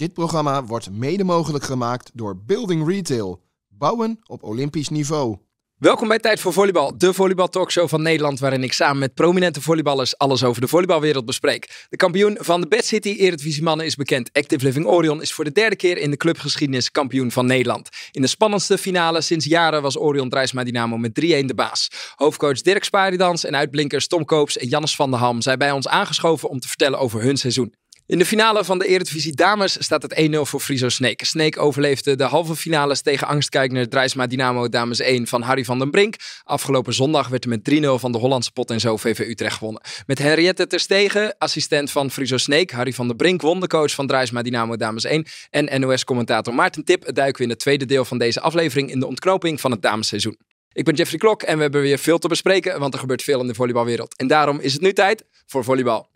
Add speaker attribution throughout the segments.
Speaker 1: Dit programma wordt mede mogelijk gemaakt door Building Retail. Bouwen op Olympisch niveau.
Speaker 2: Welkom bij Tijd voor Volleybal, de talkshow van Nederland... waarin ik samen met prominente volleyballers alles over de volleybalwereld bespreek. De kampioen van de Bad City Eredivisie Mannen is bekend. Active Living Orion is voor de derde keer in de clubgeschiedenis kampioen van Nederland. In de spannendste finale sinds jaren was Orion Drijsma Dynamo met 3-1 de baas. Hoofdcoach Dirk Sparidans en uitblinkers Tom Koops en Jannes van der Ham... zijn bij ons aangeschoven om te vertellen over hun seizoen. In de finale van de Eredivisie Dames staat het 1-0 voor Friso Sneek. Sneek overleefde de halve finales tegen angstkijkner Drijsma Dynamo Dames 1 van Harry van den Brink. Afgelopen zondag werd er met 3-0 van de Hollandse pot en zo VV Utrecht gewonnen. Met Henriette Terstegen, assistent van Friso Sneek, Harry van den Brink wondercoach van Drijsma Dynamo Dames 1. En NOS-commentator Maarten Tip duiken we in het tweede deel van deze aflevering in de ontknoping van het damesseizoen. Ik ben Jeffrey Klok en we hebben weer veel te bespreken, want er gebeurt veel in de volleybalwereld. En daarom is het nu tijd voor volleybal.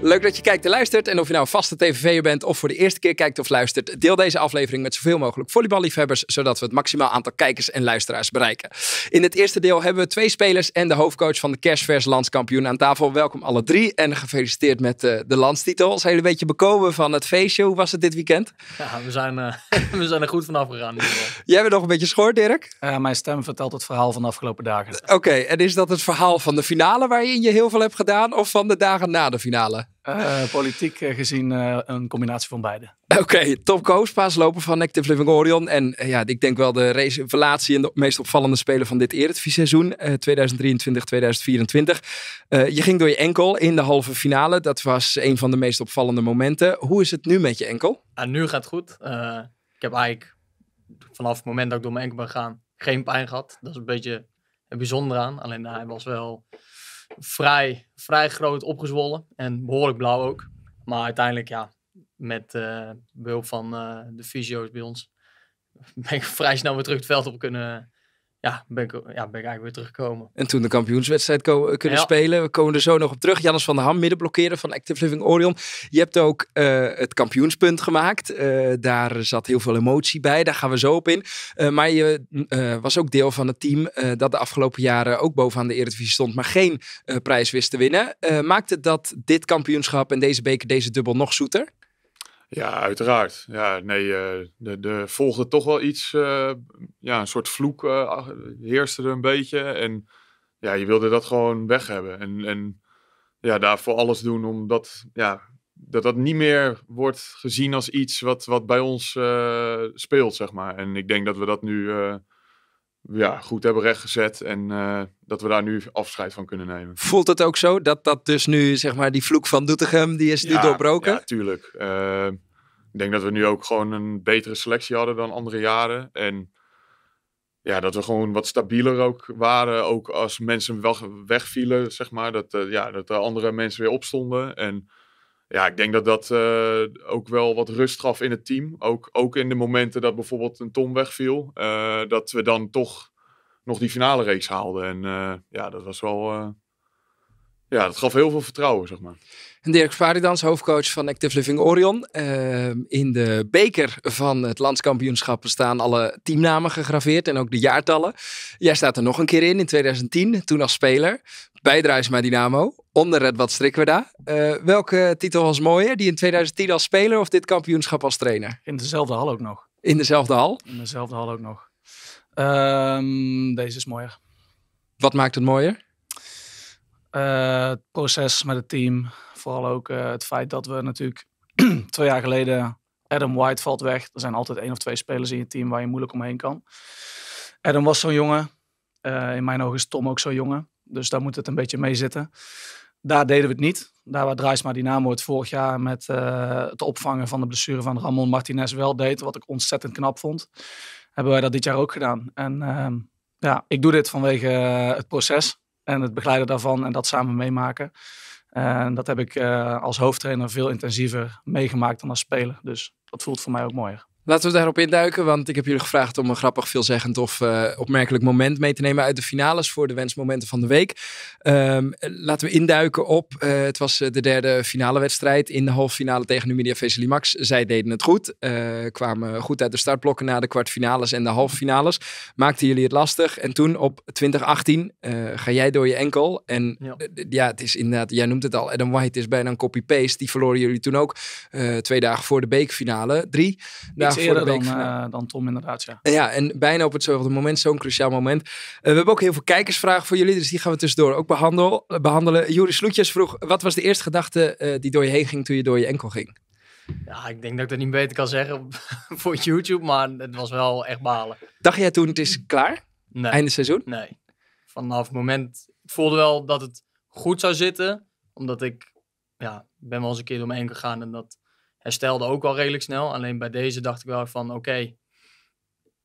Speaker 2: Leuk dat je kijkt en luistert. En of je nou een vaste TVV'er bent of voor de eerste keer kijkt of luistert, deel deze aflevering met zoveel mogelijk volleyballiefhebbers, zodat we het maximaal aantal kijkers en luisteraars bereiken. In het eerste deel hebben we twee spelers en de hoofdcoach van de kerstvers landskampioen aan tafel. Welkom alle drie en gefeliciteerd met eh, de landstitel. Zijn jullie een beetje bekomen van het feestje? Hoe was het dit weekend?
Speaker 3: Ja, we zijn, eh, we zijn er goed vanaf gegaan.
Speaker 2: Jij bent nog een beetje schoor, Dirk? Uh, mijn stem vertelt het verhaal van de afgelopen dagen. Oké, en
Speaker 3: is dat het verhaal van de
Speaker 2: finale waar je in je heel veel hebt gedaan of
Speaker 4: van de dagen na de finale? Eh, politiek eh, gezien eh, een combinatie van beide.
Speaker 2: Oké, top Tom paasloper van Active Living Orion. En ja, ik denk wel de relatie en de meest opvallende speler van dit Eredivisie-seizoen. 2023-2024. je ging door je enkel in de halve finale. Dat was een van de meest opvallende momenten. Hoe is het nu met je enkel? nu gaat
Speaker 3: het goed. ik heb eigenlijk vanaf het moment dat ik door mijn enkel ben gegaan geen pijn gehad. Dat is een beetje bijzonder aan. Alleen hij was wel vrij, vrij groot opgezwollen en behoorlijk blauw ook. Maar uiteindelijk, ja, met eh, behulp van eh, de fysio's bij ons, ben ik vrij snel weer terug het veld op kunnen, ja, ben ik, ja, ik eigenlijk weer teruggekomen.
Speaker 2: En toen de kampioenswedstrijd eh, kunnen spelen. We komen er zo nog op terug. Jannes van der Ham, middenblokkeren van Active Living Orion. Je hebt ook uh, het kampioenspunt gemaakt. Eh, daar zat heel veel emotie bij. Daar gaan we zo op in. maar je was ook deel van het team dat de afgelopen jaren ook bovenaan de Eredivisie stond. Maar geen prijs wist te winnen. maakt het dat dit kampioenschap en deze beker, deze dubbel nog zoeter?
Speaker 5: Ja, uiteraard. Ja, nee, uh, de, de volgde toch wel iets, eh, ja, een soort vloek uh, heerste er een beetje. En ja, je wilde dat gewoon weg hebben. En, en ja, daarvoor alles doen omdat ja, dat, dat niet meer wordt gezien als iets wat, wat bij ons speelt, zeg maar. En ik denk dat we dat nu ja, goed hebben rechtgezet en eh, dat we daar nu afscheid van kunnen nemen.
Speaker 2: Voelt het ook zo dat dat dus nu, zeg maar, die vloek van Doetinchem, die is nu doorbroken?
Speaker 5: Ja, tuurlijk. Eh, ik denk dat we nu ook gewoon een betere selectie hadden dan andere jaren. En ja, dat we gewoon wat stabieler ook waren. Ook als mensen wel wegvielen, zeg maar, dat, uh, ja, dat er andere mensen weer opstonden. En ja, ik denk dat dat eh, ook wel wat rust gaf in het team. Ook, ook in de momenten dat bijvoorbeeld een Tom wegviel. Eh, dat we dan toch nog die finale reeks haalden. En eh, ja, dat was wel... ja, dat gaf heel veel vertrouwen, zeg maar.
Speaker 2: En Dirk Sparidans, hoofdcoach van Active Living Orion. Ehm, in de beker van het landskampioenschap staan alle teamnamen gegraveerd en ook de jaartallen. Jij staat er nog een keer in, in 2010, toen als speler. Bij maar Dynamo, onder het Wat Strikwerda. Eh, welke titel was mooier, die in 2010 als speler of dit kampioenschap als trainer?
Speaker 4: In dezelfde hal ook nog. In dezelfde hal? In dezelfde hal ook nog. Ehm, deze is mooier. Wat
Speaker 2: maakt het mooier?
Speaker 4: Eh, het proces met het team, Vooral ook eh, het feit dat we natuurlijk twee jaar geleden Adam White valt weg. Er zijn altijd één of twee spelers in je team waar je moeilijk omheen kan. Adam was zo'n jongen. Eh, in mijn ogen is Tom ook zo'n jongen. Dus daar moet het een beetje mee zitten. Daar deden we het niet. Daar waar Draaisma Dynamo het vorig jaar met eh, het opvangen van de blessure van Ramon Martinez wel deed. Wat ik ontzettend knap vond. Hebben wij dat dit jaar ook gedaan. En ehm, ja, ik doe dit vanwege het proces. En het begeleiden daarvan. En dat samen meemaken. En dat heb ik eh, als hoofdtrainer veel intensiever meegemaakt dan als speler. Dus dat voelt voor mij ook mooier.
Speaker 2: Laten we daarop induiken, want ik heb jullie gevraagd om een grappig, veelzeggend of eh, opmerkelijk moment mee te nemen uit de finales voor de wensmomenten van de week. Ehm, laten we induiken op, eh, het was eh, de derde finale wedstrijd in de halve finale tegen Numidia Vesely Max. Zij deden het goed, kwamen goed uit de startblokken na de kwartfinales en de halve finales. Maakten jullie het lastig en toen op 2018 ga jij door je enkel en ja. het is inderdaad, jij noemt het al, Adam White is bijna een copy-paste. Die verloren jullie toen ook twee dagen voor de beekfinale, drie
Speaker 4: eerder dan, eh, dan Tom inderdaad, ja.
Speaker 2: Ja, en bijna op hetzelfde moment, zo'n cruciaal moment. Uh, we hebben ook heel veel kijkersvragen voor jullie, dus die gaan we tussendoor ook behandel, behandelen. Joris Sloetjes vroeg, wat
Speaker 3: was de eerste gedachte eh, die door je heen ging toen je door je enkel ging? Ja, ik denk dat ik dat niet beter kan zeggen voor YouTube, maar het was wel echt balen.
Speaker 2: Dacht jij toen, het is klaar? Einde
Speaker 3: seizoen? Nee. Vanaf het moment, ik voelde wel dat het goed zou zitten, omdat ik, ja, ben wel eens een keer door mijn enkel gegaan en dat herstelde ook al redelijk snel. Alleen bij deze dacht ik wel van oké,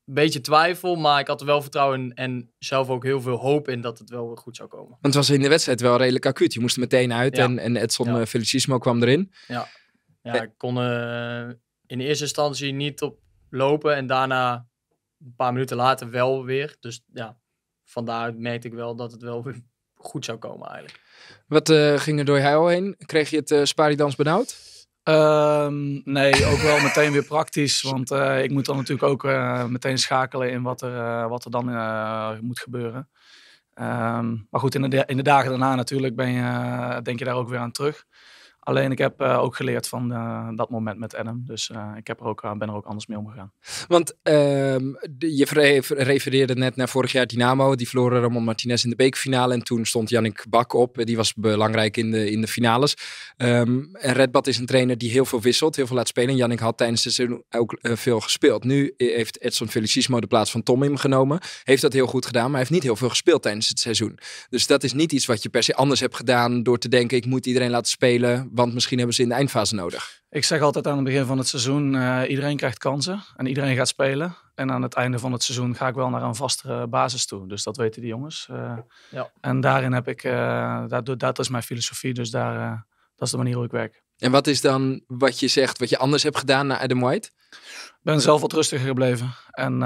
Speaker 3: een beetje twijfel, maar ik had er wel vertrouwen in en zelf ook heel veel hoop in dat het wel goed zou komen. Want
Speaker 2: het was in de wedstrijd wel redelijk acuut. Je moest er meteen uit en, en Edson ja. Eh, kwam erin.
Speaker 3: Ja, ja eh. ik kon eh, in eerste instantie niet op lopen en daarna een paar minuten later wel weer. Dus ja, vandaar merkte ik wel dat het wel goed zou komen eigenlijk.
Speaker 2: Wat uh, ging er door
Speaker 4: jou heen? Kreeg je het uh, sparidans
Speaker 2: benauwd?
Speaker 3: Ehm, nee, ook wel meteen weer
Speaker 4: praktisch. Want eh, ik moet dan natuurlijk ook eh, meteen schakelen in wat er, eh, wat er dan moet gebeuren. Ehm, maar goed, in de, in de dagen daarna natuurlijk ben je, denk je daar ook weer aan terug. Alleen ik heb eh, ook geleerd van eh, dat moment met Adam. Dus eh, ik heb er ook, ben er ook anders mee omgegaan.
Speaker 2: Want ehm, je refereerde net naar vorig jaar Dynamo. Die verloren Ramon Martinez in de bekerfinale. En toen stond Yannick Bak op. Die was belangrijk in de, in de finales. Um, en Redbad is een trainer die heel veel wisselt. Heel veel laat spelen. Yannick had tijdens de seizoen ook veel gespeeld. Nu heeft Edson Felicismo de plaats van Tom genomen, Heeft dat heel goed gedaan. Maar heeft niet heel veel gespeeld tijdens het seizoen. Dus dat is niet iets wat je per se anders hebt gedaan. Door te denken ik moet iedereen laten spelen want misschien hebben ze in de eindfase nodig.
Speaker 4: Ik zeg altijd aan het begin van het seizoen, eh, iedereen krijgt kansen en iedereen gaat spelen. En aan het einde van het seizoen ga ik wel naar een vastere basis toe. Dus dat weten die jongens. Eh, ja. En daarin heb ik, uh, dat, dat, is mijn filosofie, dus daar, dat is de manier hoe ik werk.
Speaker 2: En wat is dan wat je zegt, wat je anders hebt gedaan na Adam White?
Speaker 4: Ik ben zelf wat rustiger gebleven en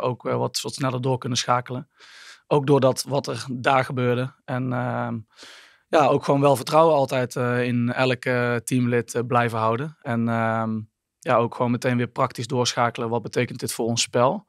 Speaker 4: ook wat, wat sneller door kunnen schakelen. Ook doordat wat er daar gebeurde. En ja, ook gewoon wel vertrouwen altijd eh, in elk eh, teamlid eh, blijven houden. En ehm, ja, ook gewoon meteen weer praktisch doorschakelen. Wat betekent dit voor ons spel?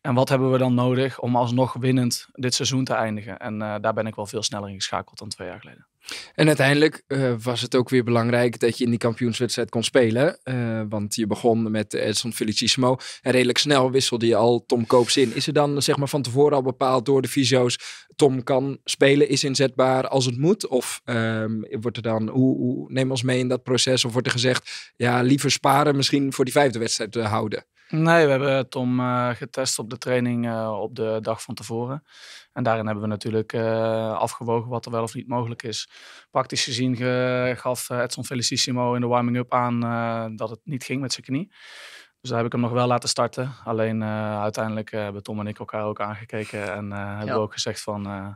Speaker 4: En wat hebben we dan nodig om alsnog winnend dit seizoen te eindigen? En daar ben ik wel veel sneller in geschakeld dan twee jaar geleden.
Speaker 2: En uiteindelijk eh, was het ook weer belangrijk dat je in die kampioenswedstrijd kon spelen. Eh, want je begon met Edson Felicissimo. En redelijk snel wisselde je al Tom Koops in. Is er dan zeg maar, van tevoren al bepaald door de visio's Tom kan spelen, is inzetbaar als het moet? Of ehm, wordt er dan, hoe, hoe, neem ons mee in dat proces? Of wordt er gezegd, ja, liever sparen misschien voor die vijfde wedstrijd te houden?
Speaker 4: Nee, we hebben Tom eh, getest op de training eh, op de dag van tevoren. En daarin hebben we natuurlijk eh, afgewogen wat er wel of niet mogelijk is. Praktisch gezien gaf Edson Felicissimo in de warming-up aan dat het niet ging met zijn knie. Dus daar heb ik hem nog wel laten starten. Alleen uiteindelijk hebben Tom en ik elkaar ook aangekeken en hebben we ook gezegd van... Uh,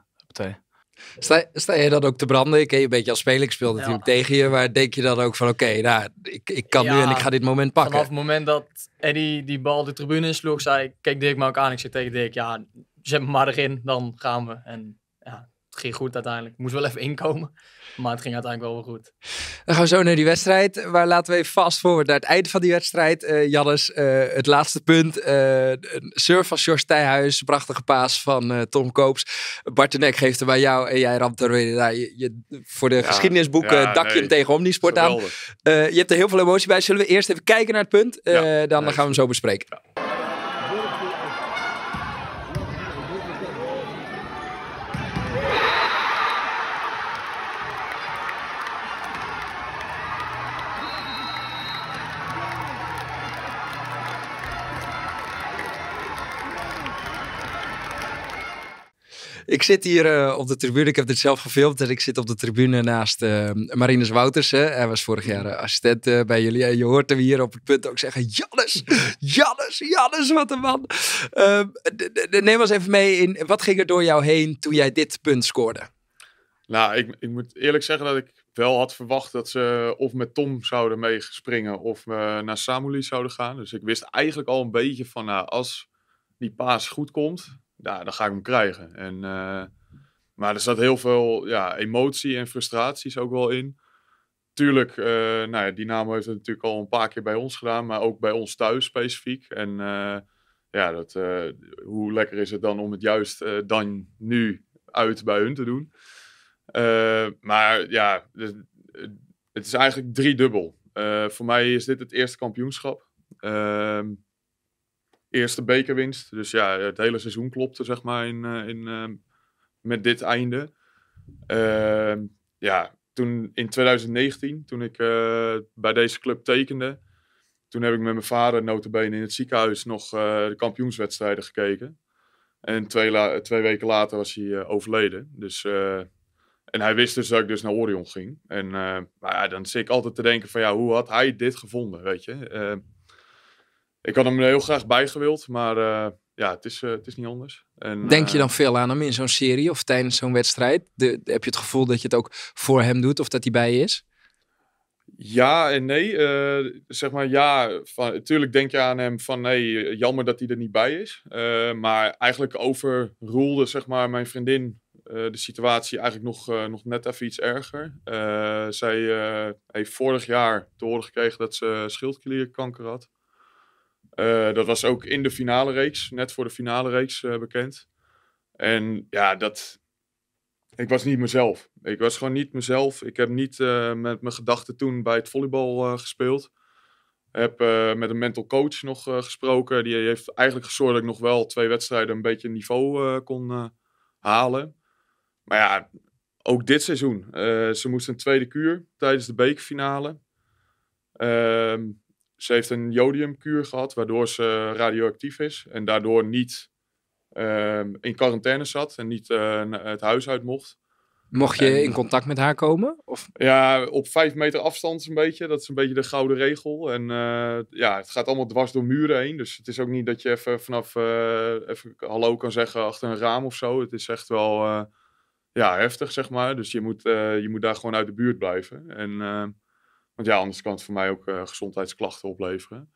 Speaker 2: Sta, sta je dat ook te branden? Ik ken je een beetje als speler, ik speel natuurlijk tegen je. Maar denk je dan ook van, oké, nou, ik, ik kan nu en ik ga dit moment pakken? Vanaf
Speaker 3: het moment dat Eddie die bal de tribune insloeg, zei ik, kijk Dirk maar ook aan. Ik zei tegen Dirk, ja, zet me maar erin, dan gaan we. En het ging goed uiteindelijk. Moest wel even inkomen, maar het ging uiteindelijk wel wel goed.
Speaker 2: Dan gaan we zo naar die wedstrijd. Waar laten we even vast voor naar het einde van die wedstrijd. Uh, Jannes, eh, het laatste punt. Uh, surf van George Thijhuis. Prachtige paas van Tom Koops. Bart de Nek geeft hem bij jou en jij ramt er weer. naar je, voor de ja, geschiedenisboeken ja, dak je nee, aan. je hebt er heel veel emotie bij. Zullen we eerst even kijken naar het punt? dan, dan gaan we hem zo bespreken. Ik zit hier eh, op de tribune. Ik heb dit zelf gefilmd. En ik zit op de tribune naast uh, eh, Marinus Wouters. Hij was vorig jaar eh, assistent bij jullie. En je hoort hem hier op het punt ook zeggen: Jannes, Jannes, Jannes, wat een man. Ehm, neem ons even mee in wat ging er door jou heen toen
Speaker 5: jij dit punt scoorde? Nou, ik, ik moet eerlijk zeggen dat ik wel had verwacht dat ze of met Tom zouden meespringen of naar Samuli zouden gaan. Dus ik wist eigenlijk al een beetje van, nou, als die paas goed komt, ja, dan ga ik hem krijgen. En, eh, maar er zat heel veel ja, emotie en frustraties ook wel in. Tuurlijk, uh, nou ja, Dynamo heeft het natuurlijk al een paar keer bij ons gedaan, maar ook bij ons thuis specifiek. En eh, ja, dat, hoe lekker is het dan om het juist dan nu uit bij hun te doen. maar ja, het, dus, het is eigenlijk driedubbel. voor mij is dit het eerste kampioenschap. Ehm, eerste bekerwinst. Dus ja, het hele seizoen klopte, zeg maar, in, eh, in, eh, met dit einde. Ehm, ja, toen in 2019, toen ik eh, bij deze club tekende, toen heb ik met mijn vader notabene in het ziekenhuis nog de kampioenswedstrijden gekeken. En twee, twee weken later was hij overleden. Dus, en hij wist dus dat ik dus naar Orion ging. En maar ja, dan zit ik altijd te denken van ja, hoe had hij dit gevonden, weet je? Ehm, ik had hem heel graag bijgewild, maar eh, ja, het is, eh, het is niet anders. En, Denk je eh, dan
Speaker 2: veel aan hem in zo'n serie of tijdens zo'n wedstrijd? heb je het gevoel dat je het ook voor hem doet of dat hij bij
Speaker 5: je is? Ja en nee. Uh, zeg maar ja, natuurlijk denk je aan hem van nee, jammer dat hij er niet bij is. maar eigenlijk overroelde zeg maar mijn vriendin de situatie eigenlijk nog, nog net even iets erger. zij heeft vorig jaar te horen gekregen dat ze schildklierkanker had. Eh, dat was ook in de finale reeks, net voor de finale reeks eh, bekend. En ja, dat. Ik was niet mezelf. Ik was gewoon niet mezelf. Ik heb niet eh, met mijn gedachten toen bij het volleybal gespeeld. Heb met een mental coach nog gesproken. Die heeft eigenlijk gezorgd dat ik nog wel twee wedstrijden een beetje niveau kon halen. Maar ja, ook dit seizoen. ze moesten een tweede kuur tijdens de bekerfinale. Ehm ze heeft een jodiumkuur gehad, waardoor ze radioactief is. En daardoor niet ehm, in quarantaine zat en niet eh, het huis uit mocht. Mocht je in contact
Speaker 2: met haar komen? Of?
Speaker 5: Ja, op vijf meter afstand een beetje. Dat is een beetje de gouden regel. En eh, ja, het gaat allemaal dwars door muren heen. Dus het is ook niet dat je even vanaf eh, even hallo kan zeggen achter een raam of zo. Het is echt wel ja, heftig, zeg maar. Dus je moet, je moet daar gewoon uit de buurt blijven. En want ja, anders kan het voor mij ook eh, gezondheidsklachten opleveren.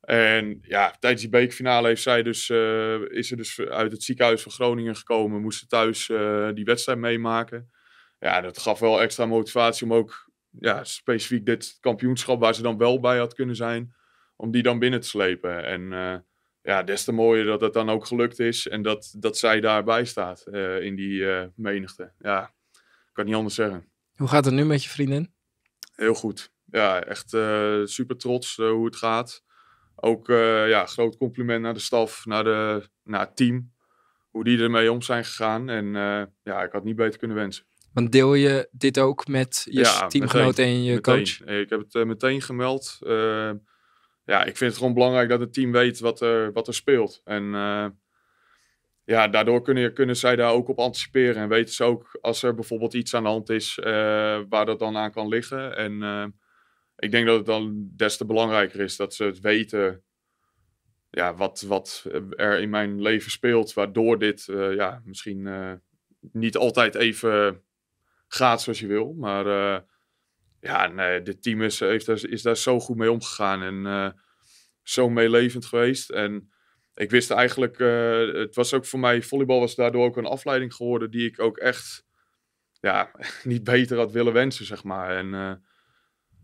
Speaker 5: En ja, tijdens die beekfinale heeft zij dus, eh, is ze dus uit het ziekenhuis van Groningen gekomen. Moest ze thuis eh, die wedstrijd meemaken. Ja, dat gaf wel extra motivatie om ook ja, specifiek dit kampioenschap, waar ze dan wel bij had kunnen zijn, om die dan binnen te slepen. En ja, des te mooier dat het dan ook gelukt is en dat, dat zij daarbij staat in die menigte. Ja, ik kan het niet anders zeggen.
Speaker 2: Hoe gaat het nu met je vriendin?
Speaker 5: Heel goed. Ja, echt eh, super trots eh, hoe het gaat. Ook eh, ja, groot compliment naar de staf, naar, de, naar het team. Hoe die ermee om zijn gegaan. En ja, ik had niet beter kunnen wensen. Want deel je dit ook met je ja, teamgenoot en je meteen. coach? Ik heb het meteen gemeld. ja, ik vind het gewoon belangrijk dat het team weet wat er, wat er speelt. En ja, daardoor kunnen, kunnen zij daar ook op anticiperen. En weten ze ook als er bijvoorbeeld iets aan de hand is eh, waar dat dan aan kan liggen. En eh, ik denk dat het dan des te belangrijker is dat ze het weten. Ja, wat, wat er in mijn leven speelt, waardoor dit eh, ja, misschien niet altijd even gaat zoals je wil. Maar ja, nee, dit team is, heeft, is daar zo goed mee omgegaan en zo meelevend geweest. En ik wist eigenlijk, eh, het was ook voor mij, volleybal was daardoor ook een afleiding geworden die ik ook echt ja, niet beter had willen wensen, zeg maar. En eh,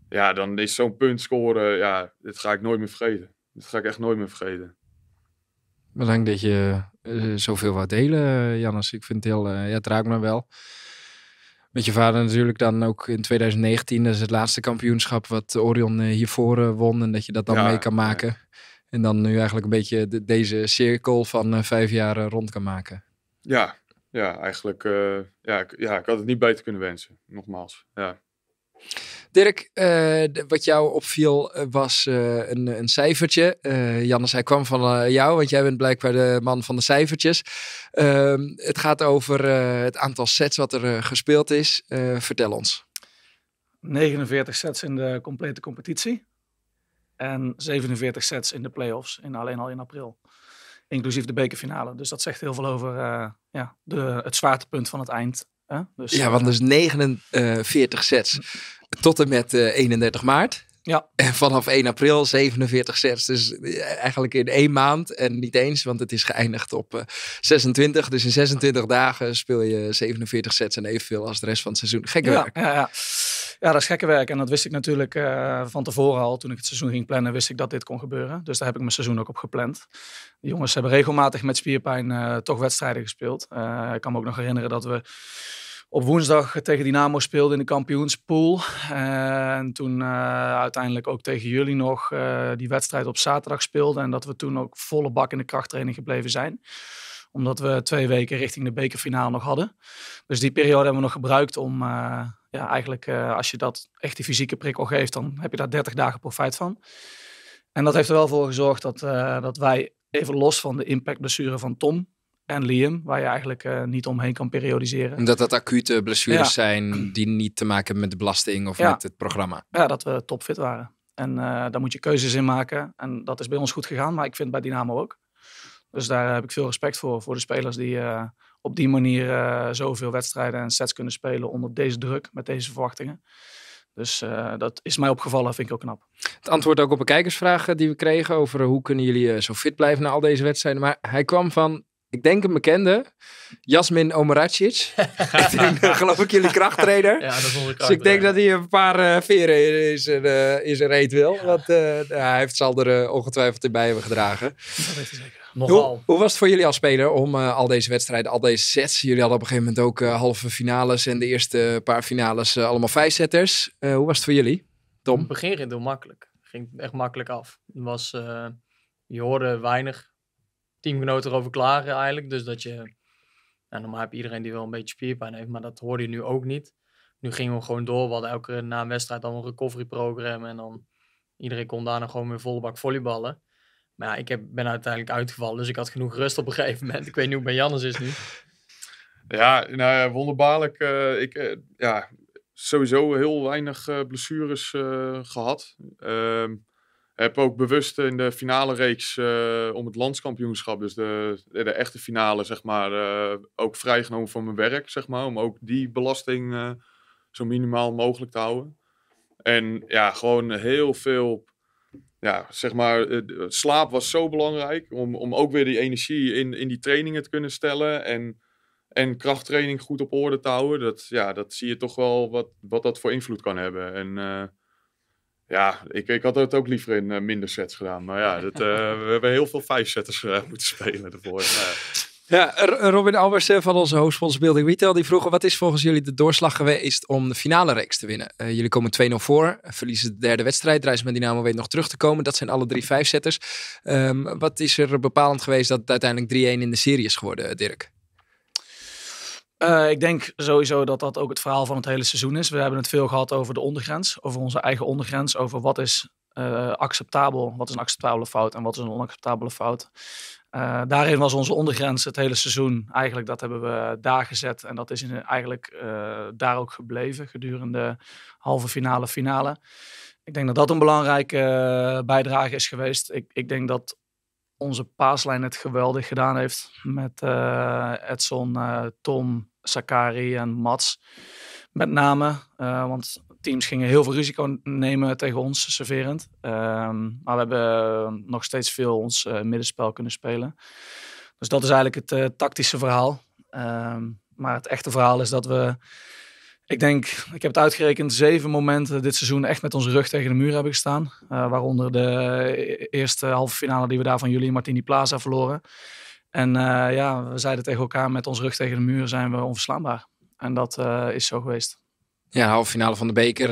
Speaker 5: ja, dan is zo'n punt scoren, ja, dit ga ik nooit meer vergeten. Dit ga ik echt nooit meer vergeten.
Speaker 2: Bedankt dat je eh, zoveel wat delen, Jannes. Ik vind het heel, ja, het raakt me wel. Met je vader natuurlijk dan ook in 2019, dat is het laatste kampioenschap wat Orion hiervoor won. En dat je dat dan mee kan maken. En dan nu eigenlijk een beetje deze cirkel van eh, vijf jaar eh, rond kan maken.
Speaker 5: Ja, ja eigenlijk. Uh, ja, ja, ik had het niet beter kunnen wensen. Nogmaals. Ja.
Speaker 2: Dirk, wat jou opviel was een, een cijfertje. Jannes, hij kwam van jou, want jij bent blijkbaar de man van de cijfertjes. Ehm, het gaat over het aantal sets wat er gespeeld is. vertel ons.
Speaker 4: 49 sets in de complete competitie. En 47 sets in de playoffs, en alleen al in april. Inclusief de bekerfinale. Dus dat zegt heel veel over eh, ja, de, het zwaartepunt van het eind. Hè? Dus, ja, want er
Speaker 2: is 49 sets hm. tot en met 31 eh, maart. Ja. En vanaf 1 april 47 sets Dus eh, eigenlijk in één maand. En niet eens, want het is geëindigd op 26. Eh, dus in 26 dagen speel je 47 sets en evenveel als de rest van het seizoen. Gekke ja, werk.
Speaker 4: Ja, ja. ja, dat is gekke werk. En dat wist ik natuurlijk eh, van tevoren al. Toen ik het seizoen ging plannen, wist ik dat dit kon gebeuren. Dus daar heb ik mijn seizoen ook op gepland. De jongens hebben regelmatig met spierpijn toch wedstrijden gespeeld. ik kan me ook nog herinneren dat we op woensdag tegen Dynamo speelde in de kampioenspool. En toen eh, uiteindelijk ook tegen jullie nog eh, die wedstrijd op zaterdag speelde En dat we toen ook volle bak in de krachttraining gebleven zijn. Omdat we twee weken richting de bekerfinale nog hadden. Dus die periode hebben we nog gebruikt om... Eh, ja, eigenlijk als je dat echt die fysieke prikkel geeft, dan heb je daar 30 dagen profijt van. En dat heeft er wel voor gezorgd dat, dat wij, even los van de impactblessure van Tom, en Liam, waar je eigenlijk eh, niet omheen kan periodiseren. Omdat dat acute blessures
Speaker 2: zijn die niet te maken hebben met de belasting of met het programma.
Speaker 4: Ja, dat we topfit waren. En uh, daar moet je keuzes in maken. En dat is bij ons goed gegaan, maar ik vind bij Dynamo ook. Dus daar eh, heb ik veel respect voor. Voor de spelers die op die manier zoveel wedstrijden en sets kunnen spelen onder deze druk, met deze verwachtingen. Dus dat is mij opgevallen, vind ik ook knap.
Speaker 2: Het antwoord ook op een kijkersvraag die we kregen over hoe kunnen jullie zo fit blijven na al deze wedstrijden. Maar hij kwam van ik denk een bekende, Jasmin Omaracic. ik denk, eh, geloof ik, jullie krachttrainer.
Speaker 3: ja, dat Dus ik
Speaker 2: denk dat hij een paar eh, veren in eh, zijn, uh, in reet wil. Want hij heeft zal er ongetwijfeld in bij hebben gedragen. Dat zeker. Nogal. Hoe, was het voor jullie als speler om al deze wedstrijden, al deze sets? Jullie hadden op een gegeven moment ook halve finales en de eerste paar finales allemaal vijzetters hoe was het voor jullie, Tom? In
Speaker 3: het begin ging het heel makkelijk. Ging echt makkelijk af. Het was, je hoorde weinig teamgenoten erover klagen eigenlijk. Dus dat je, nou, normaal heb iedereen die wel een beetje spierpijn heeft, maar dat hoorde je nu ook niet. Nu gingen we gewoon door. We hadden elke na wedstrijd dan een recovery programma en dan iedereen kon daarna gewoon weer volle bak volleyballen. Maar ja, ik heb, ben uiteindelijk uitgevallen, dus ik had genoeg rust op een gegeven moment. Ik weet niet hoe het bij Jannes is nu.
Speaker 5: Ja, nou ja, wonderbaarlijk. Eh, ik, eh, ja, sowieso heel weinig eh, blessures gehad. Ehm, heb ook bewust in de finale reeks eh, om het landskampioenschap, dus de, de, echte finale, zeg maar, eh, ook vrijgenomen van mijn werk, zeg maar. Om ook die belasting eh, zo minimaal mogelijk te houden. En ja, gewoon heel veel ja, zeg maar, slaap was zo belangrijk om, om ook weer die energie in, in die trainingen te kunnen stellen en, en krachttraining goed op orde te houden. Dat, ja, dat zie je toch wel wat, wat dat voor invloed kan hebben. En ja, ik, ik had het ook liever in eh, minder sets gedaan. Maar ja, dat, eh, we hebben heel veel vijf vijfsetters eh, moeten spelen ervoor. Ja, Robin Albers
Speaker 2: van onze hoofdsponsor Building Retail, die vroegen wat is volgens jullie de doorslag geweest om de finale reeks te winnen? jullie komen 2-0 voor, verliezen de derde wedstrijd, reizen met Dynamo weet nog terug te komen. Dat zijn alle drie vijf Um, wat is er bepalend geweest dat het uiteindelijk 3-1 in de serie is geworden, Dirk?
Speaker 4: Eh, ik denk sowieso dat dat ook het verhaal van het hele seizoen is. We hebben het veel gehad over de ondergrens, over onze eigen ondergrens, over wat is eh, acceptabel, wat is een acceptabele fout en wat is een onacceptabele fout. Eh, daarin was onze ondergrens het hele seizoen eigenlijk, dat hebben we daar gezet en dat is in, eigenlijk daar ook gebleven gedurende halve finale, finale. Ik denk dat dat een belangrijke bijdrage is geweest. Ik, ik denk dat onze paaslijn het geweldig gedaan heeft met Edson, Tom, Sakari en Mats met name. Eh, want teams gingen heel veel risico nemen tegen ons, serverend. Ehm, maar we hebben nog steeds veel ons uh, middenspel kunnen spelen. Dus dat is eigenlijk het eh, tactische verhaal. Ehm, maar het echte verhaal is dat we, ik denk, ik heb het uitgerekend, zeven momenten dit seizoen echt met onze rug tegen de muur hebben gestaan. waaronder de eerste halve finale die we daar van jullie Martini Plaza verloren. En eh, ja, we zeiden tegen elkaar, met ons rug tegen de muur zijn we onverslaanbaar. En dat eh, is zo geweest.
Speaker 2: Ja, halve finale van de beker.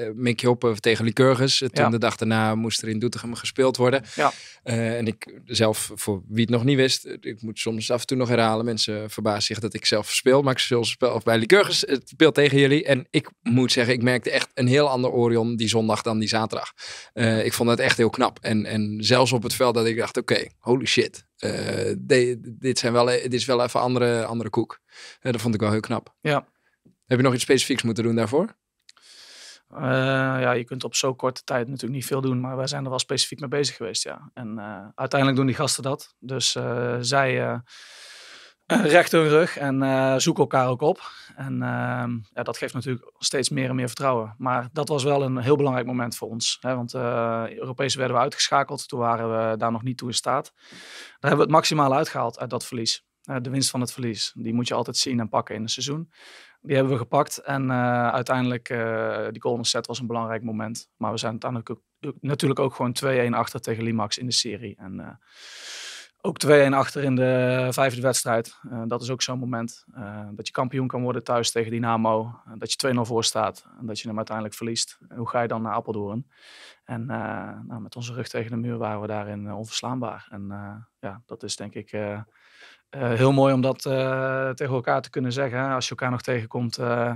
Speaker 2: Uh, Mickey tegen Lycurgus. Eh, toen de dag daarna moest er in Doetinchem gespeeld worden. Ja. en ik zelf, voor wie het nog niet wist, ik moet soms af en toe nog herhalen. Mensen verbazen zich dat ik zelf speel. Maar ik speel, speel bij Lycurgus, het speel tegen jullie. En ik moet zeggen, ik merkte echt een heel ander Orion die zondag dan die zaterdag. ik vond het echt heel knap. En, en zelfs op het veld dat ik dacht, oké, holy shit. dit, zijn wel, dit is wel even andere, andere koek. dat vond ik wel heel knap. Ja. Heb je nog iets specifieks moeten doen daarvoor?
Speaker 4: Eh, ja, je kunt op zo'n korte tijd natuurlijk niet veel doen, maar wij zijn er wel specifiek mee bezig geweest, ja. En eh, uiteindelijk doen die gasten dat. Dus eh, zij recht hun rug en zoeken elkaar ook op. En ehm, ja, dat geeft natuurlijk steeds meer en meer vertrouwen. Maar dat was wel een heel belangrijk moment voor ons. Hè? Want Europees werden we uitgeschakeld, toen waren we daar nog niet toe in staat. Daar hebben we het maximaal uitgehaald uit dat verlies. de winst van het verlies, die moet je altijd zien en pakken in een seizoen. Die hebben we gepakt. En eh, uiteindelijk, eh, die golden set was een belangrijk moment. Maar we zijn natuurlijk ook gewoon 2-1 achter tegen Limax in de serie. En eh, ook 2-1 achter in de vijfde wedstrijd. dat is ook zo'n moment. dat je kampioen kan worden thuis tegen Dynamo. Uh, dat je 2-0 voor staat. En dat je hem uiteindelijk verliest. Hoe ga je dan naar Apeldoorn? En nou, met onze rug tegen de muur waren we daarin onverslaanbaar. En ja, dat is denk ik eh, heel mooi om dat eh, tegen elkaar te kunnen zeggen. Als je elkaar nog tegenkomt eh,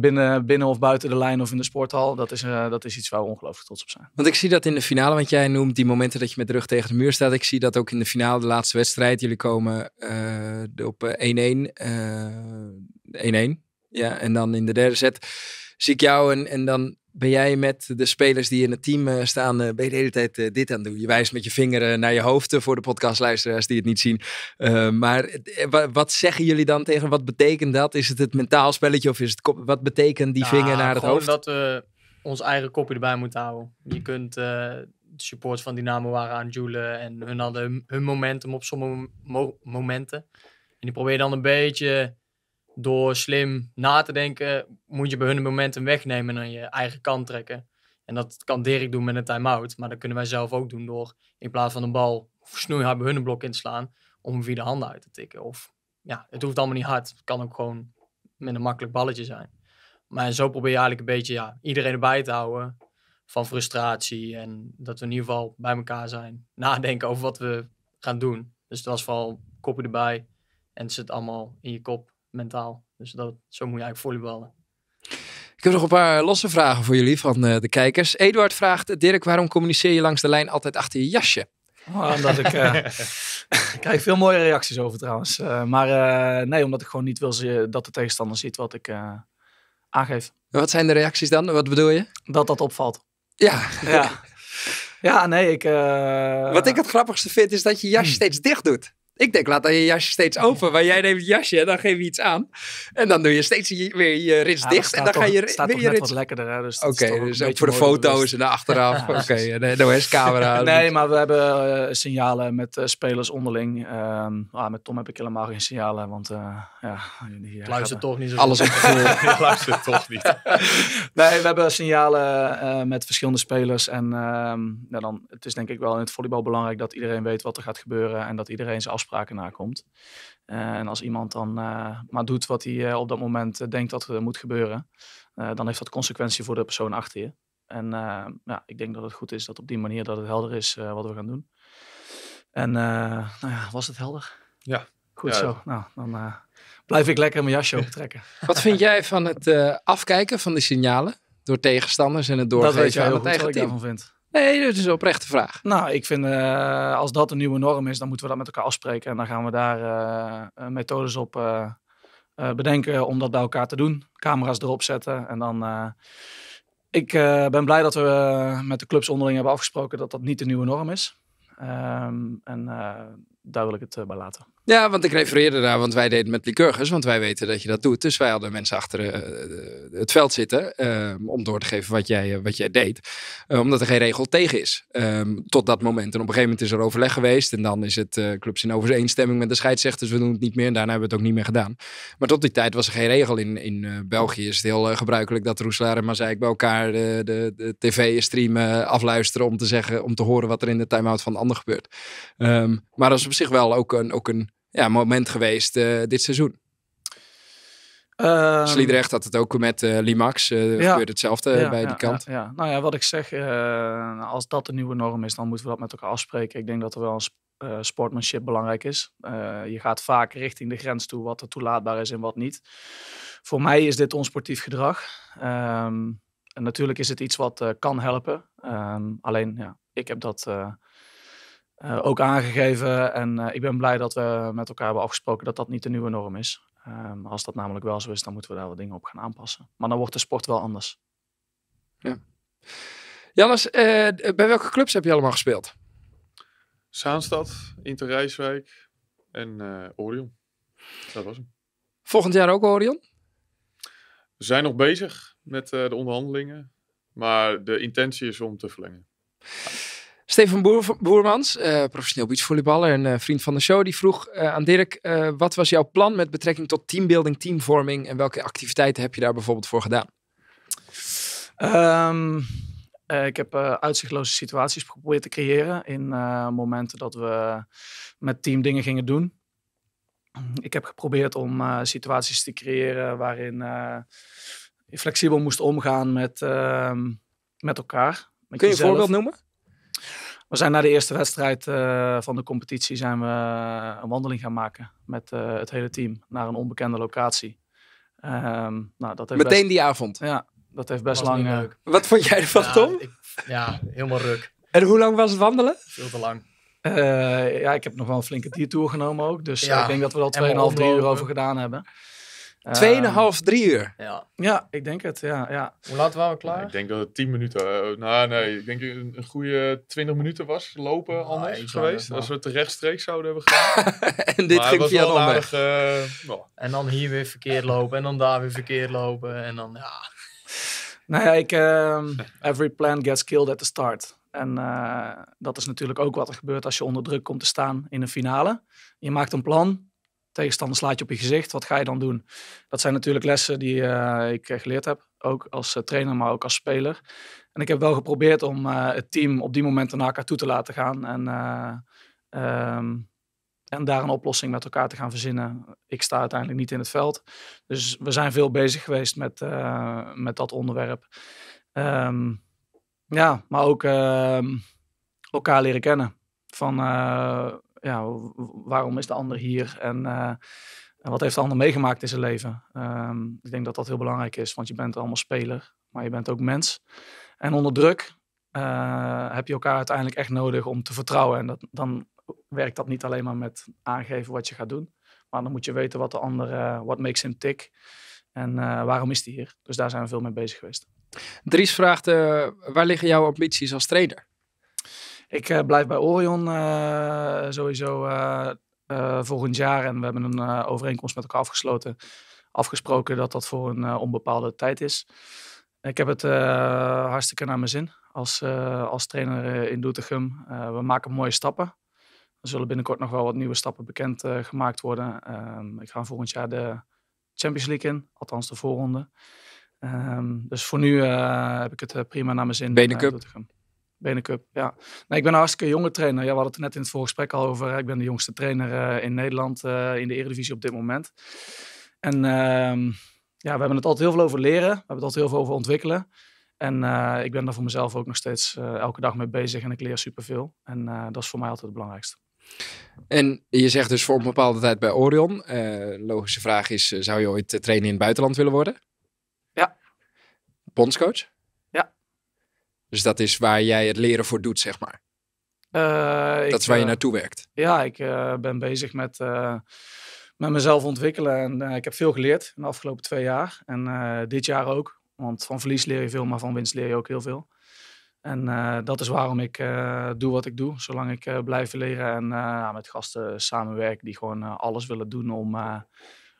Speaker 4: binnen, binnen of buiten de lijn of in de sporthal. Dat is, dat is iets waar we ongelooflijk trots op zijn.
Speaker 2: Want ik zie dat in de finale, want jij noemt die momenten dat je met de rug tegen de muur staat. Ik zie dat ook in de finale, de laatste wedstrijd. Jullie komen op 1-1. 1-1. Ja, en dan in de derde set zie ik jou en, en dan ben jij met de spelers die in het team eh, staan, eh, ben je de hele tijd eh, dit aan doen. Je wijst met je vinger naar je hoofd voor de podcastluisteraars die het niet zien. maar wat zeggen jullie dan tegen? Wat betekent dat? Is het het mentaal spelletje of is het wat betekent die vinger naar het hoofd?
Speaker 3: dat we ons eigen kopje erbij moeten houden. Je kunt uh, de support van Dynamo waren aan Julen en hun hadden hun momentum op sommige momenten. En die probeer je dan een beetje door slim na te denken, moet je bij hun momentum wegnemen en aan je eigen kant trekken. En dat kan Dirk doen met een time-out. Maar dat kunnen wij zelf ook doen door in plaats van een bal snoeihard bij hun blok in te slaan. Om via de handen uit te tikken. Of ja, het hoeft allemaal niet hard. Het kan ook gewoon met een makkelijk balletje zijn. Maar zo probeer je eigenlijk een beetje ja, iedereen erbij te houden. Van frustratie en dat we in ieder geval bij elkaar zijn. Nadenken over wat we gaan doen. Dus dat was vooral kopje erbij. En het zit allemaal in je kop mentaal. Dus dat, zo moet je eigenlijk volleyballen.
Speaker 2: Ik heb nog een paar losse vragen voor jullie van eh, de kijkers. Eduard vraagt, Dirk, waarom communiceer je langs de lijn altijd achter je jasje? Oh, omdat ik... Eh,
Speaker 4: ik krijg veel mooie reacties over trouwens. Eh, maar nee, omdat ik gewoon niet wil dat de tegenstander ziet wat ik aangeef. wat zijn de reacties dan? Wat bedoel je? Dat dat opvalt. Ja. Ja, ja nee, ik... Wat
Speaker 2: ik het grappigste vind is dat je jasje hmm. steeds dicht doet. Ik denk, laat dan je jasje steeds open. Maar jij neemt het jasje en dan geef je iets aan. En dan doe je steeds weer je rits dicht. En dan toch, ga je weer staat je net wat
Speaker 4: lekkerder. Dus Oké, dus ook voor de foto's en de achteraf. Oké, de NOS-camera. nee, maar we hebben eh, signalen met eh, spelers onderling. Ehm, ah, met Tom heb ik helemaal geen signalen. Want uh, ja... Die, luister toch niet zo Alles op gevoel. luister toch niet. nee, we hebben signalen met verschillende spelers. En ehm, dan, het is denk ik wel in het volleybal belangrijk dat iedereen weet wat er gaat gebeuren. En dat iedereen zijn afspraken afspraken nakomt. Eh, en als iemand dan eh, maar doet wat hij eh, op dat moment denkt dat er moet gebeuren, dan heeft dat consequentie voor de persoon achter je. En ja, ik denk dat het goed is dat op die manier dat het helder is wat we gaan doen. En nou ja, was het helder? Ja. Goed zo. Nou, dan blijf ik lekker mijn jasje optrekken.
Speaker 2: Wat vind jij van het afkijken van de signalen door tegenstanders en het doorgeven van het eigen wat
Speaker 4: vind. Nee, dat is een oprechte vraag. Nou, ik vind eh, als dat een nieuwe norm is, dan moeten we dat met elkaar afspreken. En dan gaan we daar eh, eh, methodes op bedenken om dat bij elkaar te doen. Camera's erop zetten. En dan. ik ben blij dat we met de clubs onderling hebben afgesproken dat dat niet de nieuwe norm is. Ehm, en daar wil ik het bij laten.
Speaker 2: Ja, want ik refereerde daar, want wij deden met Lycurgus, want wij weten dat je dat doet. Dus wij hadden mensen achter eh, eh, het veld zitten ehm, om door te geven wat jij, eh, wat jij deed. omdat er geen regel tegen is ehm, tot dat moment. En op een gegeven moment is er overleg geweest en dan is het clubs in overeenstemming met de scheidsrechters. We doen het niet meer en daarna hebben we het ook niet meer gedaan. Maar tot die tijd was er geen regel. In, in België is het heel gebruikelijk dat Roeselaar en Mazaik bij elkaar de, de, de tv streamen, afluisteren om te zeggen, om te horen wat er in de time-out van de ander gebeurt. Ehm, maar dat is op zich wel ook een, ook een ja, moment geweest eh, dit seizoen.
Speaker 4: Um, Sliedrecht
Speaker 2: had het ook met eh, Limax. Uh, ja, gebeurt hetzelfde bij die kant. Ja,
Speaker 4: Nou ja, wat ik zeg, als dat de nieuwe norm is, dan moeten we dat met elkaar afspreken. Ik denk dat er wel een sportmanship belangrijk is. je gaat vaak richting de grens toe wat er toelaatbaar is en wat niet. Voor mij is dit onsportief gedrag. Ehm, en natuurlijk is het iets wat kan helpen. Ehm, alleen, ja, ik heb dat eh, ook aangegeven. En eh, ik ben blij dat we met elkaar hebben afgesproken dat dat niet de nieuwe norm is. Ehm, als dat namelijk wel zo is, dan moeten we daar wat dingen op gaan aanpassen. Maar dan wordt de sport wel anders.
Speaker 5: Ja. Eh, bij welke clubs heb je allemaal gespeeld? Zaanstad, Inter Rijswijk en Orion. Dat was hem.
Speaker 2: Volgend jaar ook Orion?
Speaker 5: We zijn nog bezig met de onderhandelingen. Maar de intentie is om te verlengen.
Speaker 2: Steven Boer, Boermans, eh, professioneel beachvolleyballer en eh, vriend van de show, die vroeg eh, aan Dirk: wat was jouw plan met betrekking tot teambuilding, teamvorming en welke activiteiten heb je daar bijvoorbeeld voor gedaan?
Speaker 4: Ehm, ik heb uitzichtloze situaties geprobeerd te creëren in momenten dat we met team dingen gingen doen. Ik heb geprobeerd om situaties te creëren waarin je flexibel moest omgaan met, ehm, met elkaar. Kun je een voorbeeld noemen? We zijn na de eerste wedstrijd eh, van de competitie zijn we eh, een wandeling gaan maken met eh, het hele team naar een onbekende locatie. Ehm, nou, dat heeft Meteen die avond? Ja, dat heeft best lang... Wat vond jij ervan, Tom?
Speaker 3: ja, helemaal ruk.
Speaker 4: En hoe lang was het wandelen? Veel te lang. ja, ik heb nog wel een flinke diertour genomen ook. Dus ik denk dat we er al 2,5, uur over gedaan hebben. Tweeënhalf, ehm, drie uur. Ja. ja, ik denk het. Ja, ja. Hoe laat waren
Speaker 5: we klaar? ik denk dat het tien minuten. Eh, nou, nee, ik denk een, een goede twintig minuten was lopen nou, anders geweest. Nou. Als we het rechtstreeks zouden hebben gedaan. en dit ging via wel weg. Eh,
Speaker 3: en dan hier weer verkeerd lopen. En dan daar weer verkeerd lopen. En dan, ja. Nou
Speaker 4: ja, ik, ehm, every plan gets killed at the start. En eh, dat is natuurlijk ook wat er gebeurt als je onder druk komt te staan in een finale. Je maakt een plan, tegenstander slaat je op je gezicht. Wat ga je dan doen? Dat zijn natuurlijk lessen die eh, ik eh, geleerd heb. Ook als eh, trainer, maar ook als speler. En ik heb wel geprobeerd om het team op die momenten naar elkaar toe te laten gaan. En, ehm, en daar een oplossing met elkaar te gaan verzinnen. Ik sta uiteindelijk niet in het veld. Dus we zijn veel bezig geweest met, met dat onderwerp. Ehm, ja, maar ook ehm, elkaar leren kennen. Van ja, waarom is de ander hier eh, en, wat heeft de ander meegemaakt in zijn leven? Ehm, ik denk dat dat heel belangrijk is, want je bent allemaal speler, maar je bent ook mens. En onder druk eh, heb je elkaar uiteindelijk echt nodig om te vertrouwen. En dat, dan werkt dat niet alleen maar met aangeven wat je gaat doen. Maar dan moet je weten wat de ander, eh, wat makes him tick. En waarom is die hier? Dus daar zijn we veel mee bezig geweest. Dries vraagt, waar liggen jouw ambities als trainer? Ik eh, blijf bij Orion eh, sowieso eh, volgend jaar. En we hebben een overeenkomst met elkaar afgesloten. Afgesproken dat dat voor een onbepaalde tijd is. Ik heb het hartstikke naar mijn zin als, als trainer in Doetinchem. we maken mooie stappen. Er zullen binnenkort nog wel wat nieuwe stappen bekend gemaakt worden. Ehm, ik ga volgend jaar de Champions League in, althans de voorronde. Ehm, dus voor nu heb ik het prima naar mijn zin. Doetinchem. Benencup, ja. ik ben een hartstikke jonge trainer. Ja, we hadden het net in het voorgesprek al over. Ik ben de jongste trainer eh, in Nederland eh, in de Eredivisie op dit moment. En ehm, ja, we hebben het altijd heel veel over leren. We hebben het altijd heel veel over ontwikkelen. En eh, ik ben daar voor mezelf ook nog steeds elke dag mee bezig en ik leer superveel. En dat is voor mij altijd het belangrijkste.
Speaker 2: En je zegt dus voor een bepaalde tijd bij Orion. logische vraag is, zou je ooit trainer in het buitenland willen worden? Ja. Bondscoach? Dus dat is waar jij het leren voor doet, zeg maar.
Speaker 4: Eh, dat is waar je eh, naartoe werkt. Ja, ik eh, ben bezig met, met mezelf ontwikkelen. En ik heb veel geleerd in de afgelopen twee jaar. En dit jaar ook. Want van verlies leer je veel, maar van winst leer je ook heel veel. En dat is waarom ik doe wat ik doe. Zolang ik uh, blijf leren en met gasten samenwerk die gewoon alles willen doen om,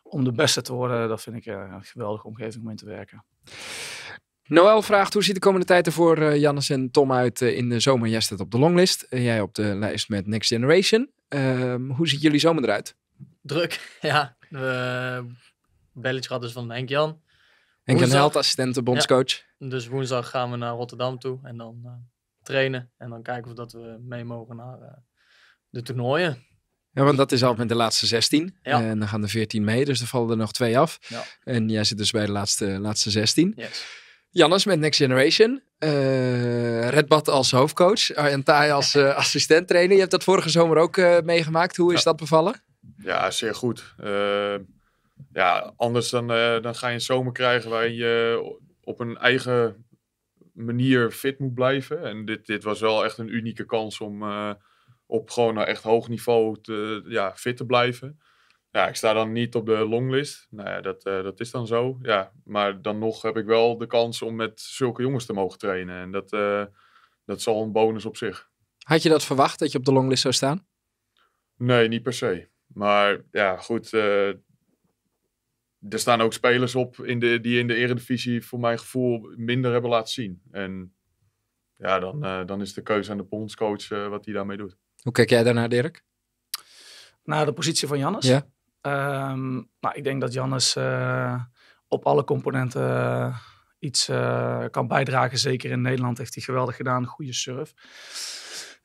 Speaker 4: om de beste te worden. Dat vind ik een geweldige omgeving om in te werken.
Speaker 2: Noël vraagt, hoe ziet de komende tijd er voor eh, Jannes en Tom uit eh, in de zomer? Jij staat op de longlist, en jij op de lijst met Next Generation. Ehm, hoe ziet jullie zomer eruit?
Speaker 3: Druk, ja. Belletje gaat dus van Henk-Jan. Henk-Jan Held, assistent bondscoach. dus woensdag gaan we naar Rotterdam toe en dan eh, trainen. En dan kijken of dat we mee mogen naar
Speaker 2: de toernooien. Ja, want dat is al met de laatste 16. En dan gaan er 14 mee, dus er vallen er nog twee af. Ja. En jij zit dus bij de laatste, laatste 16. Yes. Jannes met Next Generation. Uh, eh, Redbad als hoofdcoach. En Tai als uh, assistent trainer. Je hebt dat vorige zomer ook eh, meegemaakt. Hoe is dat bevallen?
Speaker 5: Ja, zeer goed. ja, anders dan, dan ga je een zomer krijgen waar je op een eigen manier fit moet blijven. En dit, dit was wel echt een unieke kans om op gewoon echt hoog niveau te, ja, fit te blijven ja, ik sta dan niet op de longlist. Nou ja, dat, eh, dat is dan zo. Ja, maar dan nog heb ik wel de kans om met zulke jongens te mogen trainen. En dat, uh, dat is al een bonus op zich.
Speaker 2: Had je dat verwacht, dat je op de longlist zou staan?
Speaker 5: Nee, niet per se. Maar ja, goed. Eh, er staan ook spelers op in de, die in de eredivisie voor mijn gevoel minder hebben laten zien. En ja, dan, dan is de keuze aan de bondscoach wat hij daarmee doet.
Speaker 4: Hoe kijk jij daarnaar, Dirk? Naar de positie van Jannes? Ja. Um, nou, ik denk dat Jannes eh, op alle componenten eh, iets eh, kan bijdragen. Zeker in Nederland heeft hij geweldig gedaan. Goede surf.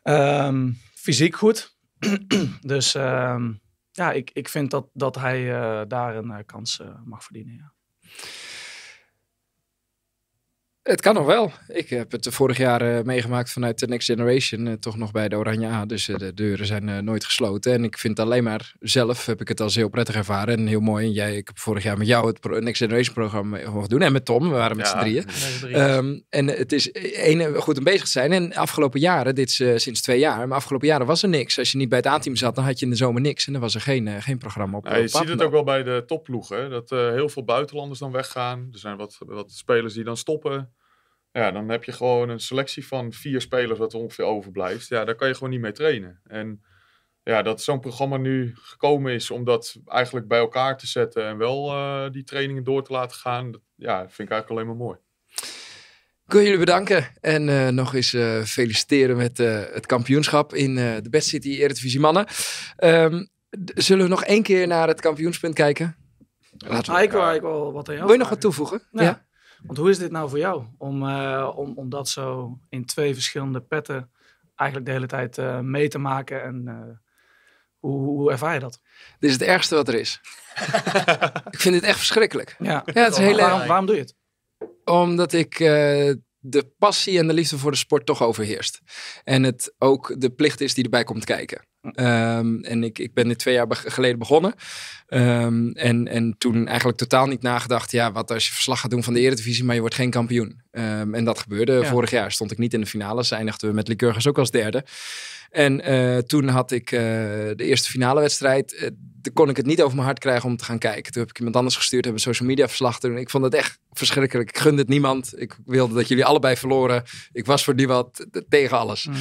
Speaker 4: Ehm, fysiek goed. dus ehm, ja, ik, ik vind dat, dat hij daar een kans mag verdienen. Ja. Het
Speaker 2: kan nog wel. Ik heb het vorig jaar eh, meegemaakt vanuit de Next Generation, eh, toch nog bij de Oranje A. Dus eh, de deuren zijn nooit gesloten. En ik vind alleen maar zelf heb ik het als heel prettig ervaren en heel mooi. En jij, ik heb vorig jaar met jou het Next Generation programma mogen doen. En met Tom, we waren met z'n drieën. Ehm, en het is één, goed aan bezig zijn. En afgelopen jaren, dit is sinds twee jaar, maar afgelopen jaren was er niks. Als je niet bij het A-team zat, dan had je in de zomer niks. En er was er geen, geen programma op. je ziet het ook
Speaker 5: wel bij de topploegen. Dat heel veel buitenlanders dan weggaan. Er zijn wat, wat spelers die dan stoppen. Ja, dan heb je gewoon een selectie van vier spelers wat er ongeveer overblijft. Ja, daar kan je gewoon niet mee trainen. En ja, dat zo'n programma nu gekomen is om dat eigenlijk bij elkaar te zetten en wel eh, die trainingen door te laten gaan, dat, ja, vind ik eigenlijk alleen maar mooi.
Speaker 2: Ik wil jullie bedanken en eh, nog eens eh, feliciteren met het kampioenschap in de Best City Eredivisie Mannen. Ehm, zullen we nog één keer naar het kampioenspunt kijken? Ah, ik,
Speaker 4: wil, wat aan jou Wil je nog wat toevoegen? Nou, ja? Want hoe is dit nou voor jou? Om, eh, om, om dat zo in twee verschillende petten eigenlijk de hele tijd eh, mee te maken. En eh, hoe, hoe, ervaar je dat?
Speaker 2: Dit is het ergste wat er is. ik vind dit echt verschrikkelijk. Ja, ja het is heel waarom, waarom
Speaker 4: doe je het? Omdat ik
Speaker 2: de passie en de liefde voor de sport toch overheerst. En het ook de plicht is die erbij komt kijken. Ehm, en ik, ik ben dit twee jaar geleden begonnen. Ehm, en, en toen eigenlijk totaal niet nagedacht. Ja, wat als je verslag gaat doen van de Eredivisie, maar je wordt geen kampioen. Ehm, en dat gebeurde vorig jaar. Stond ik niet in de finale. Eindigden we met Lycurgus ook als derde. En eh, toen had ik eh, de eerste finale wedstrijd. Uh, kon ik het niet over mijn hart krijgen om te gaan kijken. Toen heb ik iemand anders gestuurd, hebben social media verslag doen. Ik vond het echt verschrikkelijk. Ik gunde het niemand. Ik wilde dat jullie allebei verloren. Ik was voor die wat tegen alles. Mm.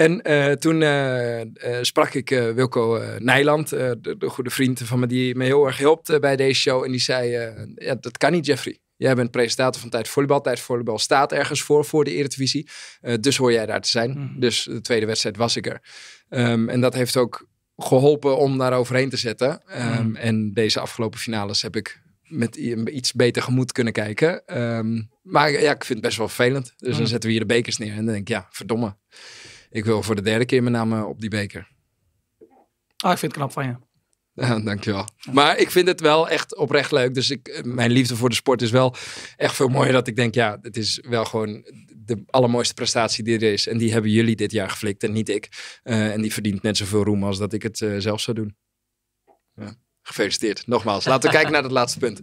Speaker 2: En eh, toen eh, eh, sprak ik Wilco Nijland, de, de, goede vriend van me, die me heel erg hielp bij deze show. En die zei: ja, Dat kan niet, Jeffrey. Jij bent presentator van Tijd Volleybal. Tijd Volleybal staat ergens voor, voor de Eredivisie. dus hoor jij daar te zijn. Mhm. Dus de tweede wedstrijd was ik er. Ehm, en dat heeft ook geholpen om daar overheen te zetten. Ehm, mhm. En deze afgelopen finales heb ik met iets beter gemoed kunnen kijken. Ehm, maar ja, ik vind het best wel vervelend. Dus dan zetten we hier de bekers neer. En dan denk ik, ja, verdomme ik wil voor de derde keer mijn naam op die beker.
Speaker 4: Ah, ik vind het knap van je. Ja, dankjewel.
Speaker 2: Maar ik vind het wel echt oprecht leuk. Dus ik, eh, mijn liefde voor de sport is wel echt veel mooier. Dat ik denk, ja, het is wel gewoon de allermooiste prestatie die er is. En die hebben jullie dit jaar geflikt en niet ik. Eh, en die verdient net zoveel roem als dat ik het eh, zelf zou doen. Ja. Gefeliciteerd, nogmaals. Laten we kijken naar het laatste punt.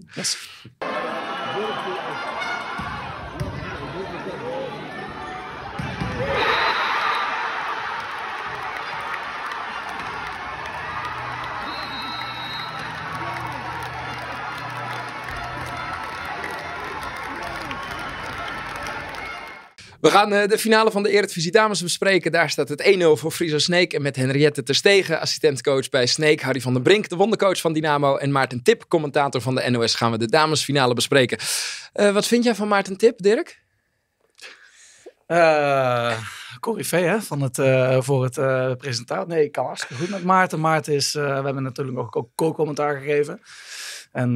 Speaker 2: We gaan eh, de finale van de Eredivisie Dames bespreken. Daar staat het 1-0 voor Friso Sneek. En met Henriette Terstegen, assistentcoach bij Sneek. Harry van den Brink, de wondercoach van Dynamo. En Maarten Tip, commentator van de NOS, gaan we de damesfinale bespreken. Eh, wat vind jij van Maarten Tip, Dirk?
Speaker 4: Uh, eh, Corifee, hè, van het, voor het uh, presentaat. Nee, ik kan hartstikke goed met Maarten. Maarten is, we hebben natuurlijk ook, ook co-commentaar gegeven. En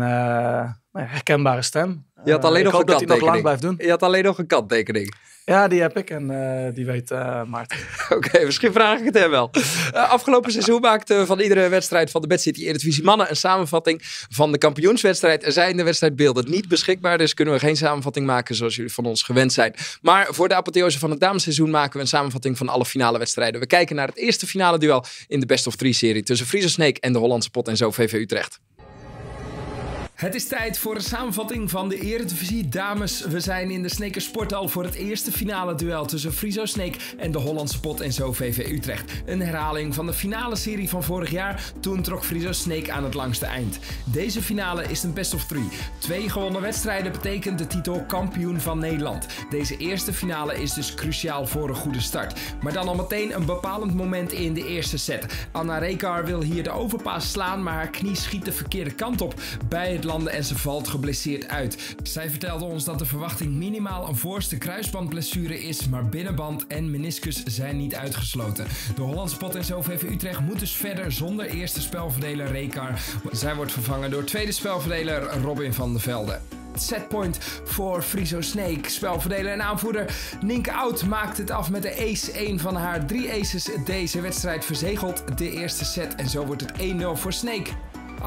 Speaker 4: nou herkenbare stem. Je had eh, alleen nog een kanttekening.
Speaker 2: Je had alleen nog een
Speaker 4: kanttekening. Ja, die heb ik en eh, die weet eh, Maarten. Oké, misschien vraag ik het hem wel.
Speaker 2: afgelopen seizoen maakte van iedere wedstrijd van de Bad City Eredivisie Mannen een samenvatting van de kampioenswedstrijd. Er zijn de wedstrijdbeelden niet beschikbaar, dus kunnen we geen samenvatting maken zoals jullie van ons gewend zijn. Maar voor de apotheose van het damesseizoen maken we een samenvatting van alle finale wedstrijden. We kijken naar het eerste finale duel in de Best of three serie tussen Friese Snake en de Hollandse Pot en zo VV Utrecht. Het is tijd voor een samenvatting van de Eredivisie. Dames, we zijn in de Sneker Sporthal voor het eerste finale duel tussen Friso Snake en de Hollandse Pot en zo VV Utrecht. Een herhaling van de finale serie van vorig jaar, toen trok Friso Snake aan het langste eind. Deze finale is een best of three. Twee gewonnen wedstrijden betekent de titel kampioen van Nederland. Deze eerste finale is dus cruciaal voor een goede start. Maar dan al meteen een bepalend moment in de eerste set. Anna Rekar wil hier de overpaas slaan, maar haar knie schiet de verkeerde kant op. Bij het en ze valt geblesseerd uit. Zij vertelde ons dat de verwachting minimaal een voorste kruisbandblessure is, maar binnenband en meniscus zijn niet uitgesloten. De Hollandse pot en VV Utrecht moet dus verder zonder eerste spelverdeler Rekar. Zij wordt vervangen door tweede spelverdeler Robin van der Velde. Setpoint voor Friso Snake. Spelverdeler en aanvoerder Nink Oud maakt het af met de ace. Een van haar drie aces deze wedstrijd verzegelt de eerste set. En zo wordt het 1-0 voor Snake. 18-18.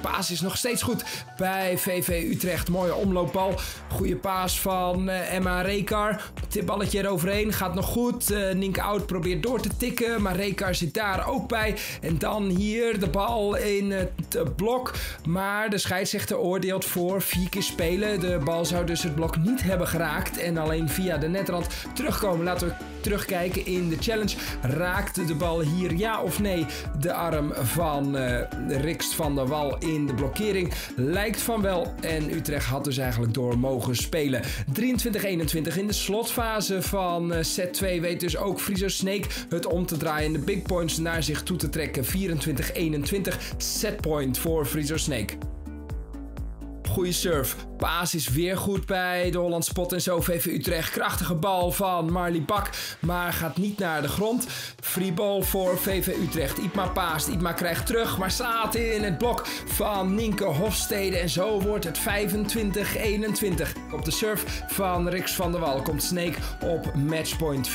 Speaker 2: Paas is nog steeds goed bij VV Utrecht. Mooie omloopbal. Goede paas van eh, Emma Rekar. balletje eroverheen. Gaat nog goed. Eh, Nink Oud probeert door te tikken. Maar Rekar zit daar ook bij. En dan hier de bal in het blok. Maar de scheidsrechter oordeelt voor vier keer spelen. De bal zou dus het blok niet hebben geraakt. En alleen via de netrand terugkomen. Laten we terugkijken in de challenge. Raakte de bal hier ja of nee de arm van uh, van der Wal in de blokkering? Lijkt van wel. En Utrecht had dus eigenlijk door mogen spelen. 23-21 in de slotfase van eh, set 2 weet dus ook freezer Snake het om te draaien. De big points naar zich toe te trekken. 24-21 setpoint voor freezer Snake. Goeie surf Paas is weer goed bij de Holland Spot en zo. VV Utrecht. Krachtige bal van Marley Bak. Maar gaat niet naar de grond. Free ball voor VV Utrecht. Ipma Paas, Ipma krijgt terug. Maar staat in het blok van Nienke Hofstede. En zo wordt het 25-21. Op de surf van Rix van der Wal komt Snake op matchpoint 24-18.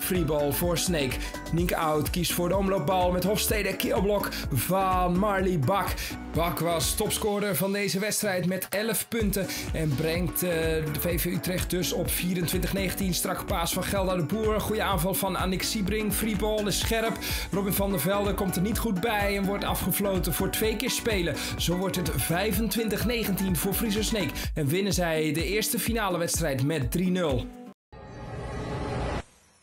Speaker 2: Free ball voor Snake. Nienke Oud kiest voor de omloopbal met Hofstede. Keelblok van Marley Bak. Bak was topscorer van deze wedstrijd met met 11 punten. En brengt eh, de VV Utrecht dus op 24-19. Strak paas van Gelder de Boer. Goede aanval van Annick Siebring. Freeball is scherp. Robin van der Velde komt er niet goed bij en wordt afgefloten voor twee keer spelen. Zo wordt het 25-19 voor Friese Sneek. En winnen zij de eerste finale wedstrijd met 3-0.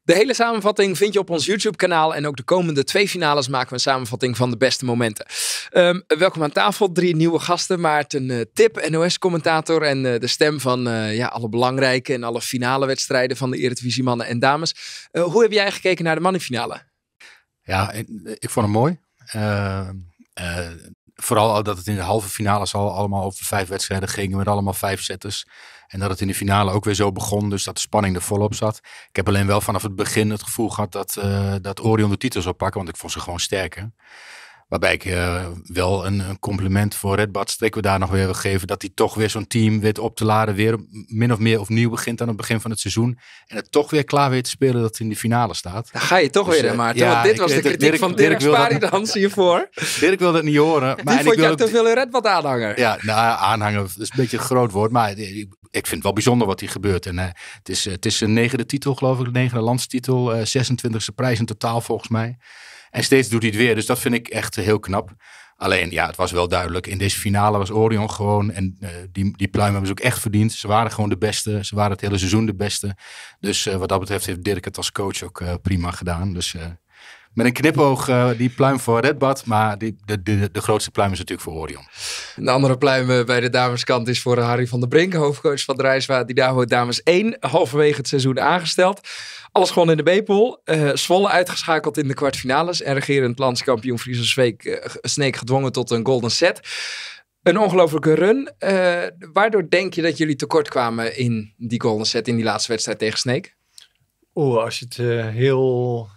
Speaker 2: De hele samenvatting vind je op ons YouTube-kanaal. En ook de komende twee finales maken we een samenvatting van de beste momenten. Ehm, welkom aan tafel. Drie nieuwe gasten. Maarten uh, Tip, NOS-commentator. En eh, de stem van eh, ja, alle belangrijke en alle finale wedstrijden van de Eredivisie mannen en dames. hoe heb jij gekeken naar de mannenfinale?
Speaker 1: Ja, ik, ik vond hem mooi. vooral dat het in de halve finales al allemaal over vijf wedstrijden ging. Met allemaal vijf setters. En dat het in de finale ook weer zo begon. Dus dat de spanning er volop zat. Ik heb alleen wel vanaf het begin het gevoel gehad dat, eh, dat Orion de titel zou pakken. Want ik vond ze gewoon sterker. Waarbij ik eh, wel een, compliment voor Red Bad Strik we daar nog weer wil geven. Dat hij toch weer zo'n team weet op te laden. Weer min of meer opnieuw begint aan het begin van het seizoen. En het toch weer klaar weet te spelen dat hij in de finale staat. ga je toch dus, weer, eh, Maarten. want dit was de kritiek Dirk, van Dirk, Dirk hiervoor. Dirk wilde het niet horen. Maar Die vond ik te veel Red Bad aanhanger. Ja, nou, aanhanger is een beetje een groot woord. Maar ik vind het wel bijzonder wat hier gebeurt. En, eh, het, is, eh, het is een negende titel, geloof ik. de negende landstitel. Uh, eh, 26e prijs in totaal, volgens mij. En steeds doet hij het weer. Dus dat vind ik echt heel knap. Alleen, ja, het was wel duidelijk. In deze finale was Orion gewoon. En die, die pluim hebben ze ook echt verdiend. Ze waren gewoon de beste. Ze waren het hele seizoen de beste. Dus wat dat betreft heeft Dirk het als coach ook prima gedaan. Dus met een knipoog eh, die pluim voor Redbad, maar die, de, de, de grootste pluim is natuurlijk voor Orion. Een andere pluim eh, bij de dameskant is voor Harry van der Brink, hoofdcoach van de Die daar
Speaker 2: dames 1, halverwege het seizoen aangesteld. Alles gewoon in de B-pool. Eh, Zwolle uitgeschakeld in de kwartfinales. En regerend landskampioen Friese Sneek, Sneek gedwongen tot een golden set. Een ongelofelijke run. waardoor denk je dat jullie tekort kwamen in die golden set in die laatste wedstrijd tegen Sneek?
Speaker 6: Oeh, als je het heel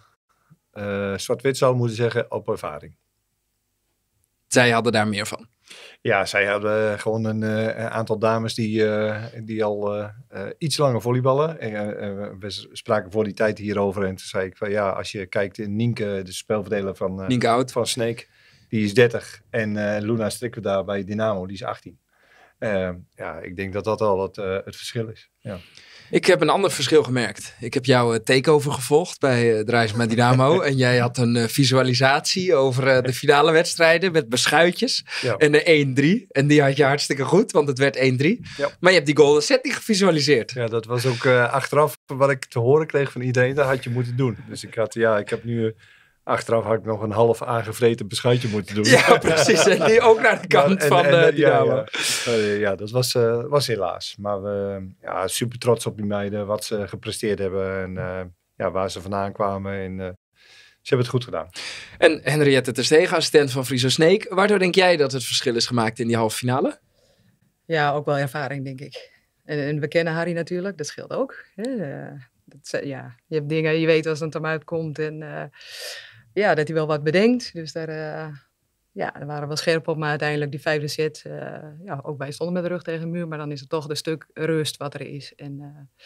Speaker 6: uh, zwart-wit zou moeten zeggen, op ervaring. Zij hadden daar meer van. Ja, zij hadden gewoon een eh, aantal dames die, eh, die al iets langer volleyballen. En, we spraken voor die tijd hierover en toen zei ik van ja, als je kijkt in Nienke, de spelverdeler van, Nienke van Snake, die is 30 en Luna Strikker daar bij Dynamo, die is 18. ja, ik denk dat dat al het, het verschil is. Ja.
Speaker 2: Ik heb een ander verschil gemerkt. Ik heb jouw eh, takeover gevolgd bij uh, Dynamo. en jij had een eh, visualisatie over de finale wedstrijden met beschuitjes. En de 1-3. En die had je hartstikke goed, want het werd 1-3. Maar je hebt die golden set niet gevisualiseerd. Ja,
Speaker 6: dat was ook achteraf wat ik te horen kreeg van iedereen. Dat had je moeten doen. Dus ik, had, ja, ik heb nu achteraf had ik nog een half aangevreten beschuitje moeten doen. Ja, precies. En die ook naar de kant van eh, die oh, ja, ja. dat was, eh, was helaas. Maar we, ja, super trots op die meiden, wat ze gepresteerd hebben en eh, ja, waar ze vandaan kwamen. En, ze hebben het goed gedaan. En Henriette Terstegen, assistent van Friso Sneek. Waardoor denk jij dat het verschil
Speaker 2: is gemaakt in die halve finale?
Speaker 7: Ja, ook wel ervaring, denk ik. En, we kennen Harry natuurlijk, dat scheelt ook. Dat, ja, je hebt dingen, je weet als het aan uitkomt. En ja, dat hij wel wat bedenkt. Dus daar, eh, ja, daar waren we wel scherp op. Maar uiteindelijk die vijfde set, eh, ja, ook wij stonden met de rug tegen de muur. Maar dan is het toch een stuk rust wat er is. En eh,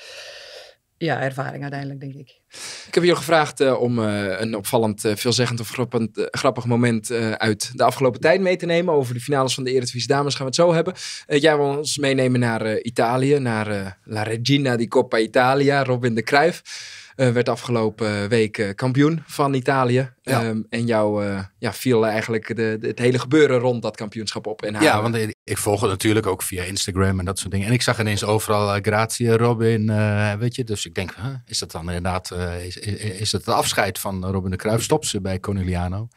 Speaker 7: ja, ervaring uiteindelijk, denk ik.
Speaker 2: Ik heb je gevraagd om een opvallend, veelzeggend of grappig moment uit de afgelopen tijd mee te nemen. Over de finales van de Eredivisie Dames gaan we het zo hebben. jij wil ons meenemen naar Italië, naar La Regina di Coppa Italia, Robin de Cruijff. Eh, werd afgelopen week eh, kampioen van Italië. Ehm, en jou eh, ja, viel eigenlijk de, het hele gebeuren rond dat kampioenschap op. En ja, want
Speaker 1: ik, ik, volg het natuurlijk ook via Instagram en dat soort dingen. En ik zag ineens overal uh, Grazie, Robin, weet je. Dus ik denk, is dat dan inderdaad, is, is, is het afscheid van Robin de Kruis Stop ze bij Corneliano?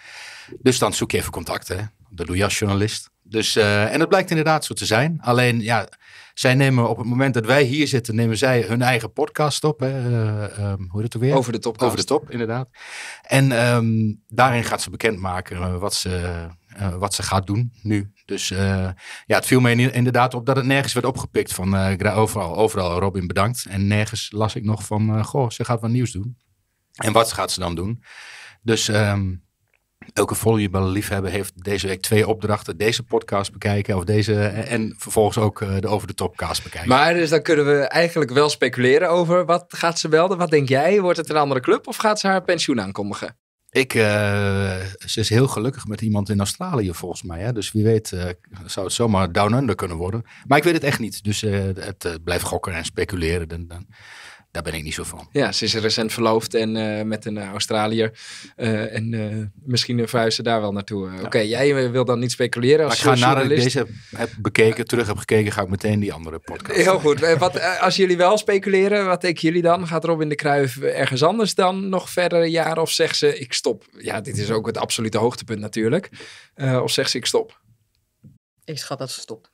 Speaker 1: Dus dan zoek je even contact, hè. Dat doe je als journalist. Dus, en dat blijkt inderdaad zo te zijn. Alleen, ja zij nemen op het moment dat wij hier zitten, nemen zij hun eigen podcast op. Hè? Eh, ehm, hoe heet het weer? Over de top. Over de top, inderdaad. En ehm, daarin gaat ze bekendmaken eh, wat ze, eh, wat ze gaat doen nu. Dus ja, het viel me inderdaad op dat het nergens werd opgepikt. Van overal, overal Robin bedankt. En nergens las ik nog van, goh, ze gaat wat nieuws doen. En wat gaat ze dan doen? Dus um, Elke liefhebber heeft deze week twee opdrachten. Deze podcast bekijken of deze, en vervolgens ook eh, de Over de Topcast
Speaker 2: bekijken. Maar dus dan kunnen we eigenlijk wel speculeren over wat gaat ze melden. Wat denk jij? Wordt het een andere club of gaat ze haar pensioen aankondigen?
Speaker 1: Ik, eh, ze is heel gelukkig met iemand in Australië volgens mij. Hè? Dus wie weet eh, zou het zomaar down under kunnen worden. Maar ik weet het echt niet. Dus uh, het blijft gokken en speculeren. Dan, dan daar ben ik niet zo van.
Speaker 2: Ja, ze is recent verloofd en eh, met een eh, Australier Uh, eh, en uh, misschien verhuizen daar wel naartoe. Oké, jij wil dan niet speculeren als maar ik ga nadat ik deze
Speaker 1: heb bekeken, terug heb gekeken, ga ik meteen die andere podcast.
Speaker 2: Heel goed. wat, als jullie wel speculeren, wat denken jullie dan? Gaat Robin de Kruijf ergens anders dan nog verder een jaar Of zegt ze, ik stop? Ja, dit is ook het absolute hoogtepunt natuurlijk. of zegt ze, ik stop?
Speaker 7: Ik schat dat ze stopt.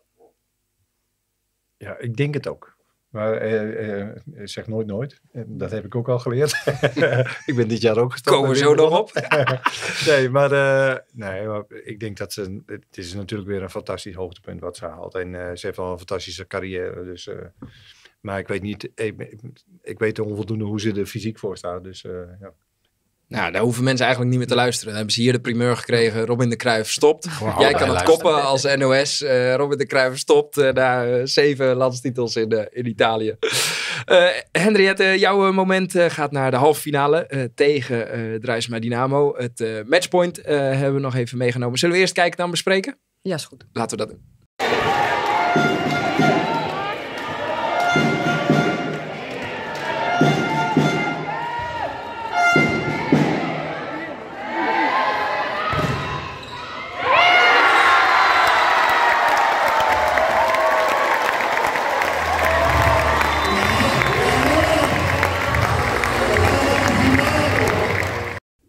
Speaker 6: Ja, ik denk het ook. Maar eh, eh, zeg nooit nooit. Dat heb ik ook al geleerd. ik ben dit jaar ook gestopt. Komen we zo nog op? nee, maar, eh, nee, maar ik denk dat ze... Het is natuurlijk weer een fantastisch hoogtepunt wat ze haalt. En eh, ze heeft al een fantastische carrière. Dus, eh, maar ik weet niet... Ik, weet onvoldoende hoe ze er fysiek voor staat. Dus ja. Nou, daar hoeven
Speaker 2: mensen eigenlijk niet meer te luisteren. Dan hebben ze hier de primeur gekregen. Robin de Kruijf stopt. Jij kan het koppen als NOS. Eh, Robin de Kruijf stopt uh, na eh, zeven landstitels in, in Italië. Henriette, jouw moment gaat naar de halve finale tegen uh, Dynamo. Het matchpoint hebben we nog even meegenomen. Zullen we eerst kijken en dan bespreken? Ja, is goed. Laten we dat doen.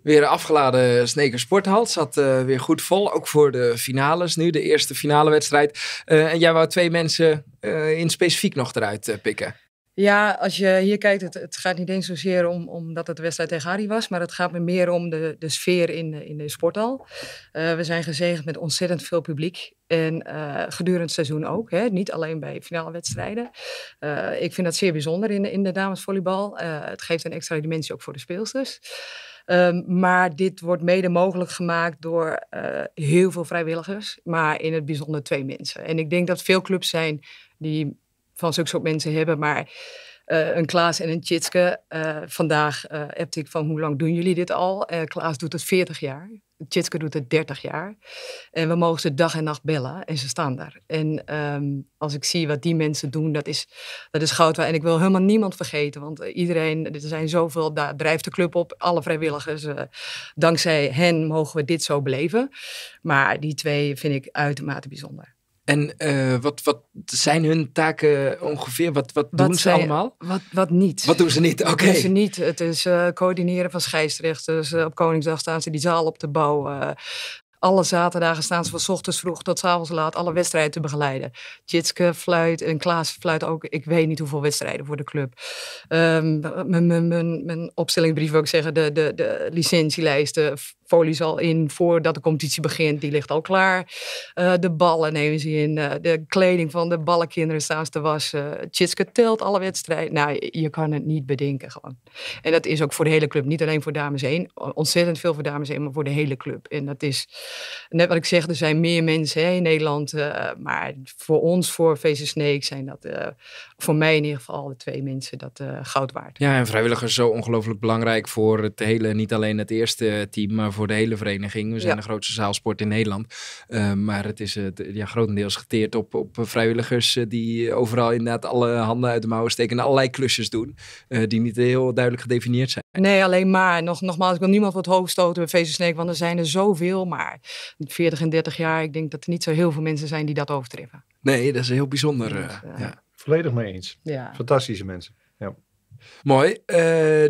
Speaker 2: Weer een afgeladen Sneker Sporthal. Zat eh, weer goed vol. Ook voor de finales nu, de eerste finale wedstrijd. Eh, en jij wou twee mensen eh, in specifiek nog eruit pikken.
Speaker 7: Ja, als je hier kijkt, het, het gaat niet eens zozeer om, om dat het de wedstrijd tegen Harry was. Maar het gaat me meer om de, de sfeer in, in de sporthal. we zijn gezegend met ontzettend veel publiek. En uh, gedurende het seizoen ook. Hè? Niet alleen bij finale wedstrijden. ik vind dat zeer bijzonder in, de damesvolleybal. het geeft een extra dimensie ook voor de speelsters. Ehm, maar dit wordt mede mogelijk gemaakt door eh, heel veel vrijwilligers, maar in het bijzonder twee mensen. En ik denk dat veel clubs zijn die van zulke soort mensen hebben, maar eh, een Klaas en een Tjitske. Eh, vandaag uh, ik van hoe lang doen jullie dit al? Klaas doet het 40 jaar. Tjitske doet het 30 jaar. En we mogen ze dag en nacht bellen en ze staan daar. En ehm, als ik zie wat die mensen doen, dat is, dat is goud En ik wil helemaal niemand vergeten, want iedereen, er zijn zoveel, daar drijft de club op, alle vrijwilligers. dankzij hen mogen we dit zo beleven. Maar die twee vind ik uitermate bijzonder.
Speaker 2: En eh, wat, wat zijn hun taken ongeveer? Wat, wat, doen ze allemaal? Wat,
Speaker 7: wat niet. Wat doen ze niet? Oké. Wat doen ze niet. Het is eh, coördineren van scheidsrechters. Eh, op Koningsdag staan ze die zaal op te bouwen. Alle zaterdagen staan ze van ochtends vroeg tot avonds laat alle wedstrijden te begeleiden. Jitske fluit en Klaas fluit ook, ik weet niet hoeveel wedstrijden voor de club. Ehm, mijn, opstellingsbrief opstellingbrief wil ik zeggen, de, de, de licentielijsten, folies al in voordat de competitie begint. Die ligt al klaar. Eh, de ballen nemen ze in. Eh, de kleding van de ballenkinderen staan te wassen. Tjitske telt alle wedstrijden. Nou, je kan het niet bedenken gewoon. En dat is ook voor de hele club. Niet alleen voor dames 1. Ontzettend veel voor dames 1, maar voor de hele club. En dat is, net wat ik zeg, er zijn meer mensen hè, in Nederland. Eh, maar voor ons, voor Faces Snake, zijn dat voor mij in ieder geval de twee mensen dat goud waard. Ja, en
Speaker 2: vrijwilligers zo ongelooflijk belangrijk voor het hele, niet alleen het eerste team, maar voor voor de hele vereniging. We zijn de grootste zaalsport in Nederland. Ehm, maar het is het eh, ja, grotendeels geteerd op, op vrijwilligers eh, die overal inderdaad alle handen uit de mouwen steken en allerlei klusjes doen. Eh, die niet heel duidelijk gedefinieerd zijn.
Speaker 7: Nee, alleen maar. Nog, nogmaals, ik wil niemand voor het hoofd stoten bij Sneek, want er zijn er zoveel. Maar 40 en 30 jaar, ik denk dat er niet zo heel veel mensen zijn die dat overtreffen.
Speaker 6: Nee, dat is heel bijzonder. ja. Volledig mee eens. Fantastische mensen.
Speaker 2: Mooi. Eh,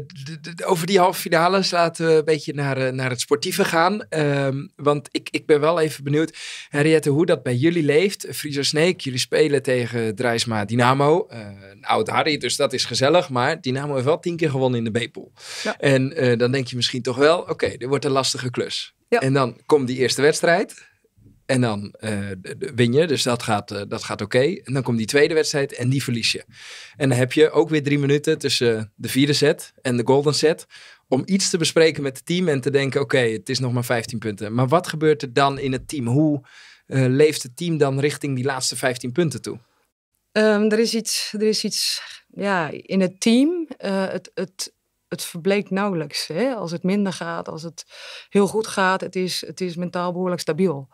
Speaker 2: over die halve finales laten we een beetje naar, eh, naar het sportieve gaan. Ehm, want ik, ik ben wel even benieuwd, Henriette, hoe dat bij jullie leeft. Friso Sneek, jullie spelen tegen Drijsma Dynamo. Uh, een oud Harry, dus dat is gezellig. Maar Dynamo heeft wel tien keer gewonnen in de B-pool. En dan denk je misschien toch wel, oké, dit wordt een lastige klus. En dan komt die eerste wedstrijd. En dan eh, win je. Dus dat gaat, eh, dat gaat oké. En dan komt die tweede wedstrijd en die verlies je. En dan heb je ook weer drie minuten tussen de vierde set en de golden set. Om iets te bespreken met het team en te denken: oké, het is nog maar 15 punten. Maar wat gebeurt er dan in het team? Hoe eh, leeft het team dan richting die laatste 15 punten toe?
Speaker 7: Ehm, er is iets, er is iets ja, in het team. het, het, het verbleekt nauwelijks. Hè? Als het minder gaat, als het heel goed gaat, het is, het is mentaal behoorlijk stabiel.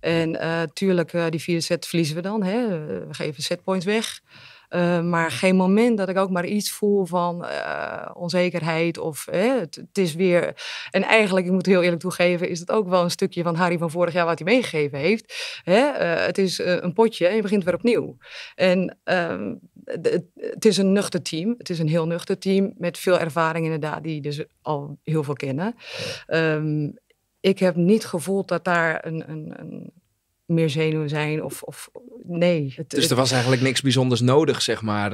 Speaker 7: En uh, tuurlijk, eh, die vier set verliezen we dan. Hè? We geven setpoints weg. Eh, maar geen moment dat ik ook maar iets voel van eh, onzekerheid of het, is weer. En eigenlijk, ik moet heel eerlijk toegeven, is het ook wel een stukje van Harry van vorig jaar wat hij meegegeven heeft. Hè? Eh, het is een potje en je begint weer opnieuw. En ehm, het, is een nuchter team. Het is een heel nuchter team met veel ervaring inderdaad, die dus al heel veel kennen. Ehm, ik heb niet gevoeld dat daar een, een, een meer zenuwen zijn of, of nee. dus er was
Speaker 2: eigenlijk niks bijzonders nodig, zeg maar.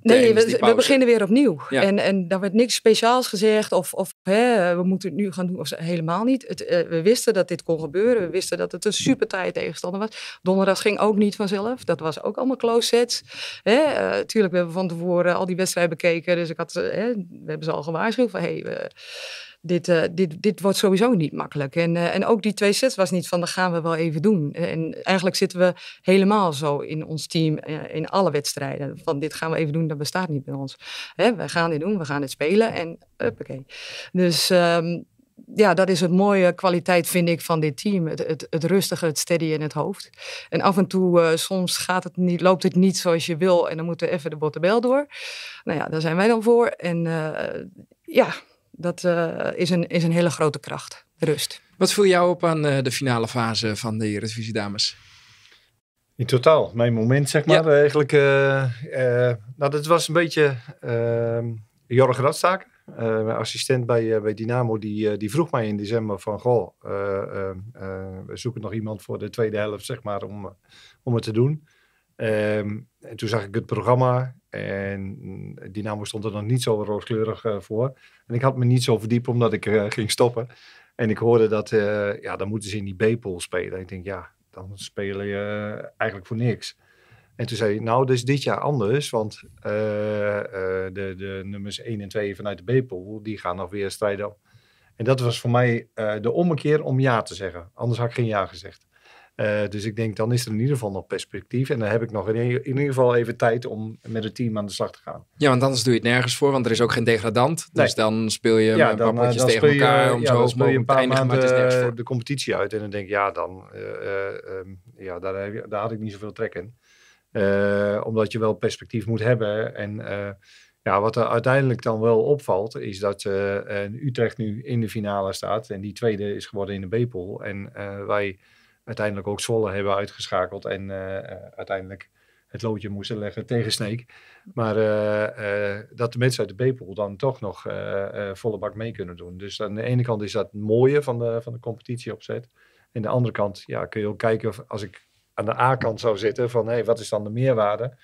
Speaker 2: Nee, we, beginnen
Speaker 7: weer opnieuw. En, en daar werd niks speciaals gezegd of, of hè, we moeten het nu gaan doen. Of, helemaal niet. Het, eh, we wisten dat dit kon gebeuren. We wisten dat het een super taaie tegenstander was. Donderdag ging ook niet vanzelf. Dat was ook allemaal close sets. Hè, uh, tuurlijk, we hebben van tevoren al die wedstrijden bekeken. Dus ik had, eh, hè, we hebben ze al gewaarschuwd van... Hey, dit, eh, dit, dit wordt sowieso niet makkelijk. En, eh, en ook die twee sets was niet van, dat gaan we wel even doen. En eigenlijk zitten we helemaal zo in ons team, eh, in alle wedstrijden. Van, dit gaan we even doen, dat bestaat niet bij ons. Hè, we gaan dit doen, we gaan dit spelen en uppakee. Dus... Ehm, ja, dat is een mooie kwaliteit, vind ik, van dit team. Het, het, rustige, het steady in het hoofd. En af en toe, soms gaat het niet, loopt het niet zoals je wil. En dan moeten we even de Bottebel door. Nou ja, daar zijn wij dan voor. En ja, dat eh, is, een, is een hele grote kracht,
Speaker 2: rust. Wat viel jou op aan eh, de finale fase van de Eredivisie dames?
Speaker 6: In totaal, mijn moment zeg maar. Eh, eigenlijk, nou dat was een beetje ehm, Jorgen Radstaker. Uh, mijn assistent bij, bij Dynamo, die, die vroeg mij in december van... Goh, we zoeken nog iemand voor de tweede helft, zeg maar, om, om het te doen. Ehm, en toen zag ik het programma en mm, Dynamo stond er nog niet zo rooskleurig eh, voor. En ik had me niet zo verdiept omdat ik eh, ging stoppen. En ik hoorde dat, eh, ja, dan moeten ze in die B-pool spelen. Ik denk, ja, dan spelen je eigenlijk voor niks. En toen zei hij, nou, dus dit jaar anders. Want de, de, nummers 1 en 2 vanuit de B-pool, die gaan nog weer strijden. En dat was voor mij de ommekeer om ja te zeggen. Anders had ik geen ja gezegd. Eh, dus ik denk, dan is er in ieder geval nog perspectief. En dan heb ik nog in, ieder geval even tijd om met het team aan de slag te gaan. Ja, want
Speaker 2: anders doe je het nergens voor, want er is ook geen degradant. Dus dan speel je ja, een paar eh, tegen elkaar om ja, zo hoog mogelijk te eh,
Speaker 6: voor. de competitie uit. En dan denk ik, ja, dan, uh, um, ja daar, daar, had ik niet zoveel trek in. omdat je wel perspectief moet hebben. En ja, wat er uiteindelijk dan wel opvalt, is dat Utrecht nu in de finale staat. En die tweede is geworden in de Bepel. En wij uiteindelijk ook Zwolle hebben uitgeschakeld en eh, eh, uiteindelijk het loodje moesten leggen tegen Sneek. Maar eh, dat de mensen uit de Bepoel dan toch nog volle bak mee kunnen doen. Dus aan de ene kant is dat het mooie van de, van de opzet, En de andere kant ja, kun je ook kijken of, als ik aan de A-kant zou zitten van hey, wat is dan de meerwaarde?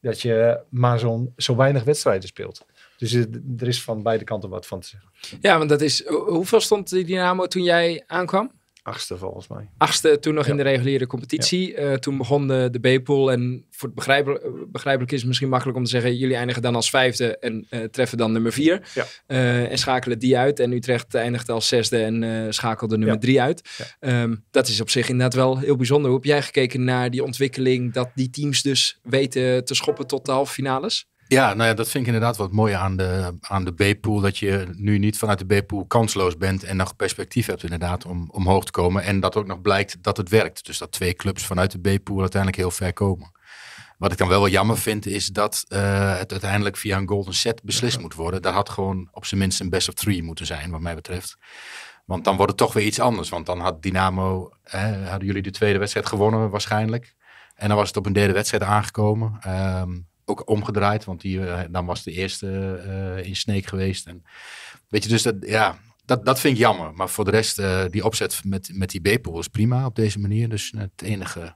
Speaker 6: Dat je maar zo weinig wedstrijden speelt. Dus er is van beide kanten wat van te zeggen.
Speaker 2: Ja, want dat is. Hoeveel stond die Dynamo toen jij aankwam?
Speaker 6: Achtste volgens mij.
Speaker 2: Achtste, toen nog in de reguliere competitie. Eh, toen begon de, de B-pool. En voor het begrijpelijk, eh, begrijpelijk is het misschien makkelijk om te zeggen... jullie eindigen dan als vijfde en eh, treffen dan nummer vier. en schakelen die uit. En Utrecht eindigt als zesde en schakelde nummer drie uit. Ehm, dat is op zich inderdaad wel heel bijzonder. Hoe heb jij gekeken naar die ontwikkeling... dat die teams dus weten te schoppen tot de halve finales?
Speaker 1: Ja, nou ja, dat vind ik inderdaad wat mooi aan de, aan de B-pool. Dat je nu niet vanuit de B-pool kansloos bent en nog perspectief hebt inderdaad om omhoog te komen. En dat ook nog blijkt dat het werkt. Dus dat twee clubs vanuit de B-pool uiteindelijk heel ver komen. Wat ik dan wel wel jammer vind, is dat eh, het uiteindelijk via een golden set beslist moet worden. Daar had gewoon op zijn minst een best of three moeten zijn, wat mij betreft. Want dan wordt het toch weer iets anders. Want dan had Dynamo, hadden jullie de tweede wedstrijd gewonnen waarschijnlijk. En dan was het op een derde wedstrijd aangekomen. Um, ook omgedraaid, want die, eh, dan was de eerste eh, in Sneek geweest. En, weet je, dus dat, ja, dat, dat vind ik jammer. Maar voor de rest, eh, die opzet met, met die B-pool is prima op deze manier. Dus het enige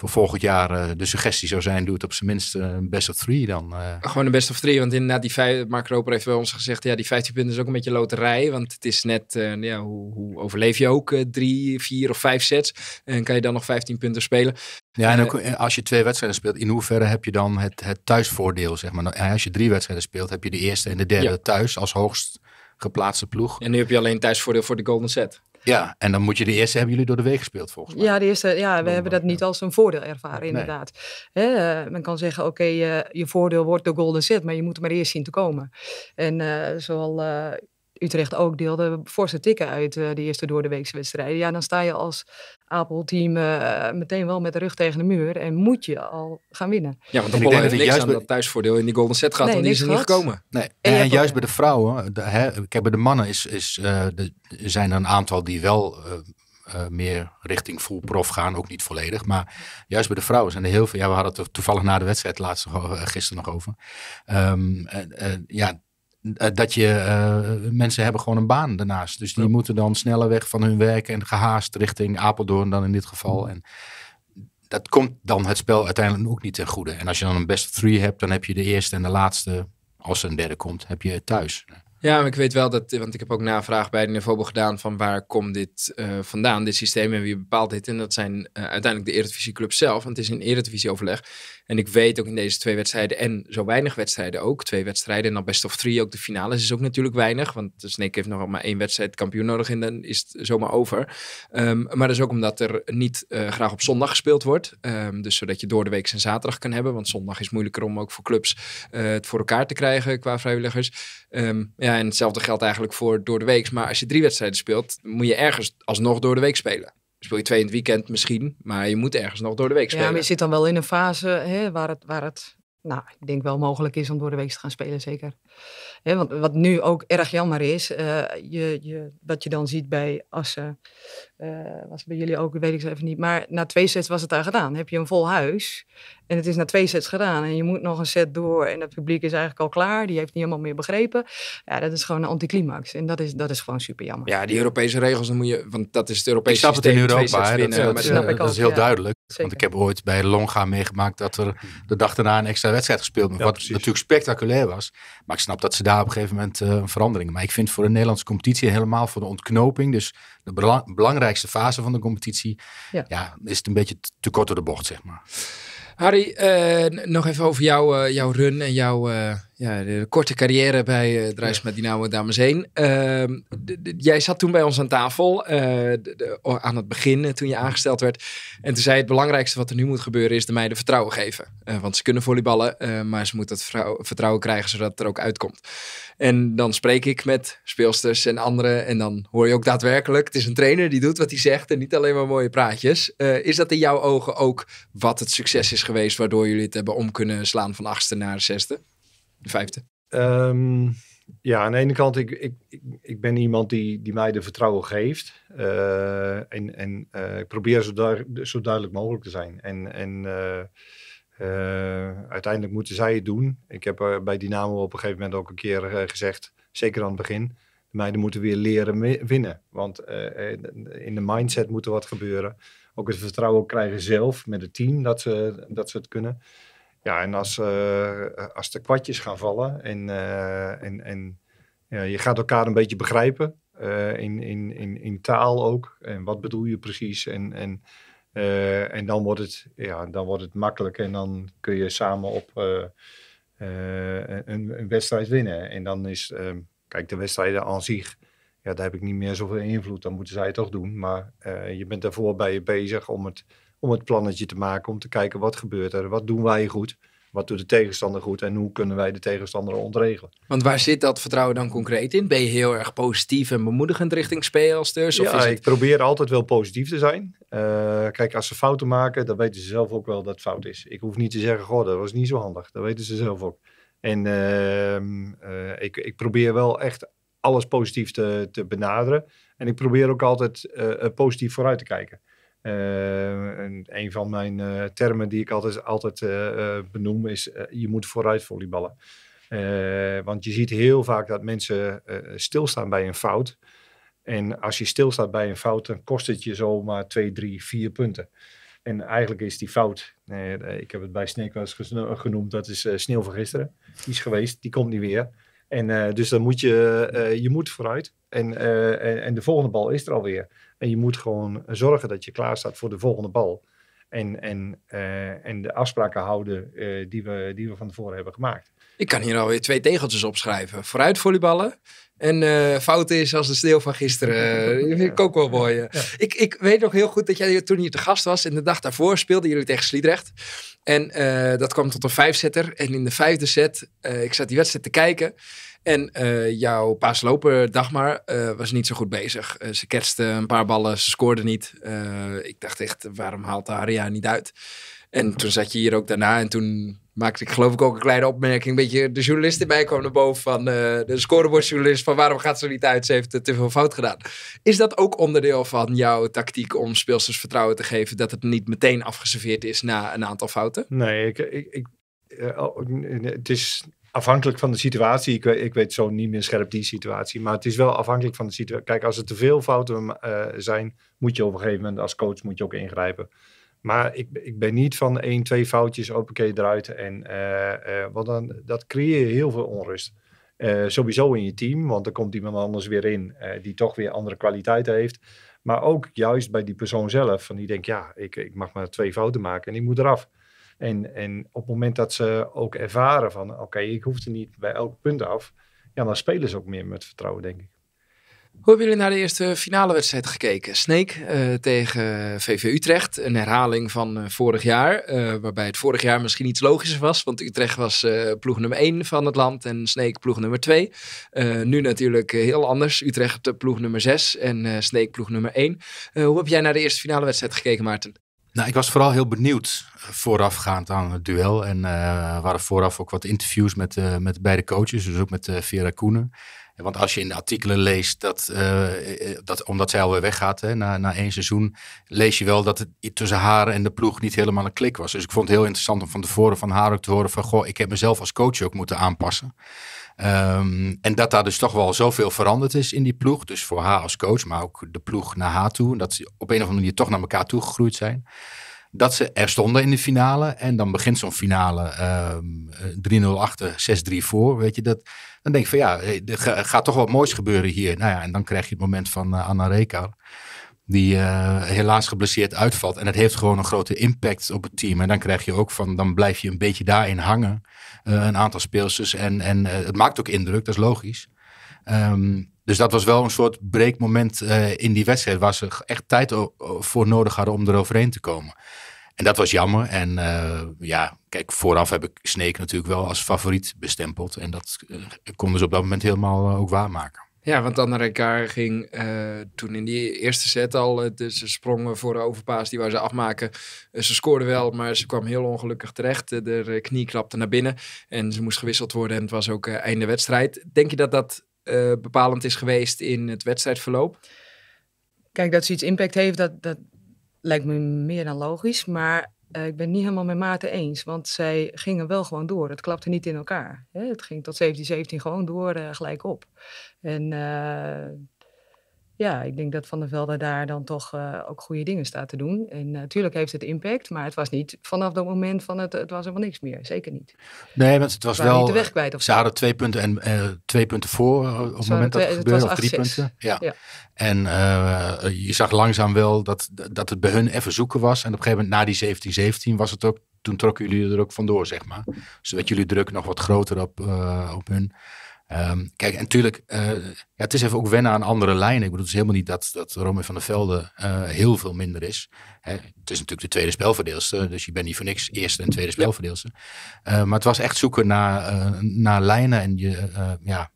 Speaker 1: voor volgend jaar eh, de suggestie zou zijn, doe het op zijn minst eh, een best of three dan. Eh. Gewoon een best of three, want
Speaker 2: inderdaad, die vijf, Mark Roper heeft wel ons gezegd, ja, die 15 punten is ook een beetje loterij, want het is net, ja, hoe, hoe, overleef je ook drie, vier of vijf sets en kan je dan nog 15 punten spelen. Ja, en ook
Speaker 1: als je twee wedstrijden speelt, in hoeverre heb je dan het, het thuisvoordeel, zeg maar. Nou, als je drie wedstrijden speelt, heb je de eerste en de derde thuis als hoogst geplaatste ploeg. En nu heb je alleen thuisvoordeel voor de Golden Set. Ja, en dan moet je de eerste hebben jullie door de week gespeeld volgens
Speaker 7: mij. Ja, de eerste, ja we hebben dat niet als een voordeel ervaren inderdaad. Hè, eh, men kan zeggen, oké, eh, je voordeel wordt de golden set, maar je moet er maar eerst zien te komen. En eh, zoal. Utrecht ook deelde forse tikken uit uh, eh, de eerste door de weekse wedstrijden. Ja, dan sta je als Apelteam eh, meteen wel met de rug tegen de muur en moet je al gaan winnen. Ja, want de Polen
Speaker 2: heeft juist aan dat thuisvoordeel in die golden set gaat, nee, dan is er niet gekomen. Nee. En, juist bij
Speaker 1: de vrouwen, eh, de, hè, kijk bij de mannen is, is, uh, zijn er een aantal die wel meer richting full prof gaan. Ook niet volledig. Maar juist bij de vrouwen zijn er heel veel. Ja, we hadden het toevallig na de wedstrijd laatst gisteren nog over. Ehm, ja, eh, dat je, eh, mensen hebben gewoon een baan daarnaast. Dus die moeten dan sneller weg van hun werk en gehaast richting Apeldoorn dan in dit geval. Mm. En dat komt dan het spel uiteindelijk ook niet ten goede. En als je dan een best of three hebt, dan heb je de eerste en de laatste, als er een derde komt, heb je thuis.
Speaker 2: Ja, maar ik weet wel dat, want ik heb ook navraag bij de Nivobo gedaan van waar komt dit eh, vandaan, dit systeem en wie bepaalt dit. En dat zijn uiteindelijk de Eredivisie Club zelf, want het is een Eredivisie overleg. En ik weet ook in deze twee wedstrijden en zo weinig wedstrijden ook. Twee wedstrijden en dan best of drie. Ook de finales is ook natuurlijk weinig. Want de dus heeft nog maar één wedstrijd kampioen nodig en dan is het zomaar over. Ehm, maar dat is ook omdat er niet eh, graag op zondag gespeeld wordt. Ehm, dus zodat je door de week zijn zaterdag kan hebben. Want zondag is moeilijker om ook voor clubs eh, het voor elkaar te krijgen qua vrijwilligers. Ehm, ja, en hetzelfde geldt eigenlijk voor door de week. Maar als je drie wedstrijden speelt, moet je ergens alsnog door de week spelen speel je twee in het weekend misschien, maar je moet ergens nog door de week spelen. Ja, maar je
Speaker 7: zit dan wel in een fase hè, waar, het, waar het, nou, ik denk wel mogelijk is om door de week te gaan spelen, zeker. Hè, want wat nu ook erg jammer is, eh, je, je, wat je dan ziet bij Assen, eh, was bij jullie ook, weet ik ze even niet. Maar na twee sets was het daar gedaan. Heb je een vol huis en het is na twee sets gedaan. En je moet nog een set door en het publiek is eigenlijk al klaar. Die heeft niet helemaal meer begrepen. Ja, dat is gewoon een anticlimax. En dat is, dat is gewoon super jammer. Ja,
Speaker 2: die Europese regels, dan moet je, want dat is het Europese Ik snap het in Europa, ja, dat, dat, dat, is heel duidelijk. Want ik
Speaker 1: heb ooit bij Longa meegemaakt dat er de dag daarna een extra wedstrijd gespeeld werd. wat natuurlijk spectaculair was. Maar ik snap dat ze daar op een gegeven moment uh, een verandering. Maar ik vind voor een Nederlandse competitie helemaal voor de ontknoping. Dus de belangrijkste fase van de competitie, ja. is het een beetje te kort door de bocht, zeg maar.
Speaker 2: Harry, eh, nog even over jouw eh, run en jouw eh, ja, de korte carrière bij uh, eh, Druis met Dynamo Dames 1. Ehm, jij zat toen bij ons aan tafel, eh, aan het begin, eh, toen je aangesteld werd. En toen zei het belangrijkste wat er nu moet gebeuren is de meiden vertrouwen geven. want ze kunnen volleyballen, maar ze moeten dat vertrouwen krijgen zodat het er ook uitkomt. En dan spreek ik met speelsters en anderen en dan hoor je ook daadwerkelijk... het is een trainer die doet wat hij zegt en niet alleen maar mooie praatjes. is dat in jouw ogen ook wat het succes is geweest waardoor jullie het hebben om kunnen slaan van achtste naar zesde? de vijfde.
Speaker 6: Ehm, ja, aan de ene kant, ik, ik, ik, ben iemand die, die mij de vertrouwen geeft. Eh, en en eh, ik probeer zo, zo duidelijk mogelijk te zijn. En, en eh, uiteindelijk moeten zij het doen. Ik heb bij Dynamo op een gegeven moment ook een keer gezegd, zeker aan het begin, de meiden moeten weer leren winnen. Want in de mindset moet er wat gebeuren. Ook het vertrouwen krijgen zelf met het team dat ze, dat ze het kunnen. Ja, en als, eh, als de kwartjes gaan vallen en, eh, en, en ja, je gaat elkaar een beetje begrijpen, eh, in, in, in, in taal ook. En wat bedoel je precies? En, en, en dan, wordt het, ja, dan wordt het makkelijk en dan kun je samen op een, een, wedstrijd winnen. En dan is, ehm, kijk, de wedstrijden aan zich, ja, daar heb ik niet meer zoveel invloed. Dan moeten zij het toch doen. Maar je bent daarvoor bij je bezig om het om het plannetje te maken, om te kijken wat gebeurt er, wat doen wij goed, wat doet de tegenstander goed en hoe kunnen wij de tegenstander
Speaker 2: ontregelen. Want waar zit dat vertrouwen dan concreet in? Ben je heel erg positief en bemoedigend richting speelsters?
Speaker 6: Ja, het... ik probeer altijd wel positief te zijn. Eh, kijk, als ze fouten maken, dan weten ze zelf ook wel dat het fout is. Ik hoef niet te zeggen, goh, dat was niet zo handig. Dat weten ze zelf ook. En ehm, eh, ik, ik probeer wel echt alles positief te, te benaderen. En ik probeer ook altijd eh, positief vooruit te kijken. Eh, en een van mijn eh, termen die ik altijd, altijd eh, benoem is: je moet vooruit volleyballen. want je ziet heel vaak dat mensen stilstaan bij een fout. En als je stilstaat bij een fout, dan kost het je zomaar twee, drie, vier punten. En eigenlijk is die fout, ik heb het bij Snake wel genoemd, dat is uh, sneeuw van gisteren. Die is geweest, die komt niet weer. En dus dan moet je, je moet vooruit. En, en, en, de volgende bal is er alweer. En je moet gewoon zorgen dat je klaar staat voor de volgende bal. En, en, eh, en de afspraken houden eh, die, we, die we van tevoren hebben gemaakt.
Speaker 2: Ik kan hier alweer twee tegeltjes opschrijven. Vooruit volleyballen. En fouten eh, fout is als de sneeuw van
Speaker 6: gisteren. Dat
Speaker 2: vind ik ook wel mooi. Ik, ik weet nog heel goed dat jij toen hier te gast was. En de dag daarvoor speelden jullie tegen Sliedrecht. En dat kwam tot een vijfzetter. En in de vijfde set, ik zat die wedstrijd te kijken. En eh, jouw paasloper Dagmar eh, was niet zo goed bezig. Eh, ze ketste een paar ballen, ze scoorde niet. ik dacht echt, waarom haalt de Haria niet uit? En toen zat je hier ook daarna en toen maakte ik geloof ik ook een kleine opmerking. Een beetje de journalist erbij kwam boven van de scorebordjournalist van waarom gaat ze niet uit? Ze heeft te veel fout gedaan. Is dat ook onderdeel van jouw tactiek om speelsters vertrouwen te geven dat het niet meteen afgeserveerd is na een aantal fouten?
Speaker 6: Nee, ik, ik, oh, het is afhankelijk van de situatie. Ik weet, zo niet meer scherp die situatie. Maar het is wel afhankelijk van de situatie. Kijk, als er te veel fouten eh, zijn, moet je op een gegeven moment als coach moet je ook ingrijpen. Maar ik, ik ben niet van één, twee foutjes, oké, eruit. En, uh, want dan, dat creëer je heel veel onrust. sowieso in je team, want er komt iemand anders weer in die toch weer andere kwaliteiten heeft. Maar ook juist bij die persoon zelf, van die denkt, ja, ik, ik mag maar twee fouten maken en ik moet eraf. En, en op het moment dat ze ook ervaren van oké, ik hoef er niet bij elk punt af, ja, dan spelen ze ook meer met vertrouwen, denk ik. Hoe hebben jullie naar de eerste finale
Speaker 2: wedstrijd gekeken? Sneek eh, tegen VV Utrecht. Een herhaling van eh, vorig jaar. Eh, waarbij het vorig jaar misschien iets logischer was. Want Utrecht was ploeg nummer 1 van het land. En Sneek ploeg nummer 2. nu natuurlijk heel anders. Utrecht ploeg nummer 6. En Sneek ploeg nummer 1. hoe heb jij naar de eerste finale wedstrijd gekeken, Maarten?
Speaker 1: Nou, ik was vooral heel benieuwd eh, voorafgaand aan het duel. En uh, waren vooraf ook wat interviews met, eh, met beide coaches, dus ook met Vera Koenen. Want als je in de artikelen leest, dat, dat, omdat zij alweer weggaat na, na één seizoen, lees je wel dat het tussen haar en de ploeg niet helemaal een klik was. Dus ik vond het heel interessant om van tevoren van haar ook te horen van, goh, ik heb mezelf als coach ook moeten aanpassen. Ehm, en dat daar dus toch wel zoveel veranderd is in die ploeg. Dus voor haar als coach, maar ook de ploeg naar haar toe. Dat ze op een of andere manier toch naar elkaar toe gegroeid zijn. Dat ze er stonden in de finale. En dan begint zo'n finale 3-0 ehm, eh, achter, 6-3 voor. Weet je, dat, dan denk je van ja, eh, er gaat toch wat moois gebeuren hier. Nou ja, en dan krijg je het moment van eh, Anna Rekar die eh, helaas geblesseerd uitvalt. En dat heeft gewoon een grote impact op het team. En dan krijg je ook van, dan blijf je een beetje daarin hangen. Eh, een aantal speelsters. En, en eh, het maakt ook indruk, dat is logisch. Ehm, dus dat was wel een soort breekmoment in die wedstrijd. Waar ze echt tijd voor nodig hadden om er te komen. En dat was jammer. En ja, kijk, vooraf heb ik Sneek natuurlijk wel als favoriet bestempeld. En dat konden ze op dat moment helemaal ook waarmaken.
Speaker 2: Ja, want elkaar ging eh, toen in die eerste set al, eh, ze sprongen voor de overpaas, die wou ze afmaken. Eh, ze scoorde wel, maar ze kwam heel ongelukkig terecht. de knie klapte naar binnen en ze moest gewisseld worden en het was ook einde wedstrijd. Denk je dat dat bepalend is geweest in het wedstrijdverloop?
Speaker 7: Kijk, dat ze iets impact heeft, dat, dat lijkt me meer dan logisch. Maar eh, ik ben niet helemaal met Maarten eens, want zij gingen wel gewoon door. Het klapte niet in elkaar. Hè? Het ging tot 1717 gewoon door, eh, gelijk op. En eh, ja, ik denk dat Van der Velde daar dan toch eh, ook goede dingen staat te doen. En natuurlijk eh, heeft het impact, maar het was niet vanaf dat moment van het, het was helemaal niks meer. Zeker niet.
Speaker 1: Nee, want het was wel... Niet eh, kwijt of ze hadden twee punten, en, twee punten voor op het moment dat het, het gebeurde, of drie punten. Ja. En je zag langzaam wel dat, dat het bij hun even zoeken was. En op een gegeven moment na die 17-17 was het ook, toen trokken jullie er ook vandoor, zeg maar. Dus werd jullie druk nog wat groter op, op hun... Ehm, kijk, en natuurlijk, eh, ja, het is even ook wennen aan andere lijnen. Ik bedoel, het is helemaal niet dat, dat van der Velde eh, heel veel minder is. Hè, het is natuurlijk de tweede spelverdeelste, dus je bent niet voor niks eerste en tweede spelverdeelste. Eh, maar het was echt zoeken naar, naar lijnen en je, ja...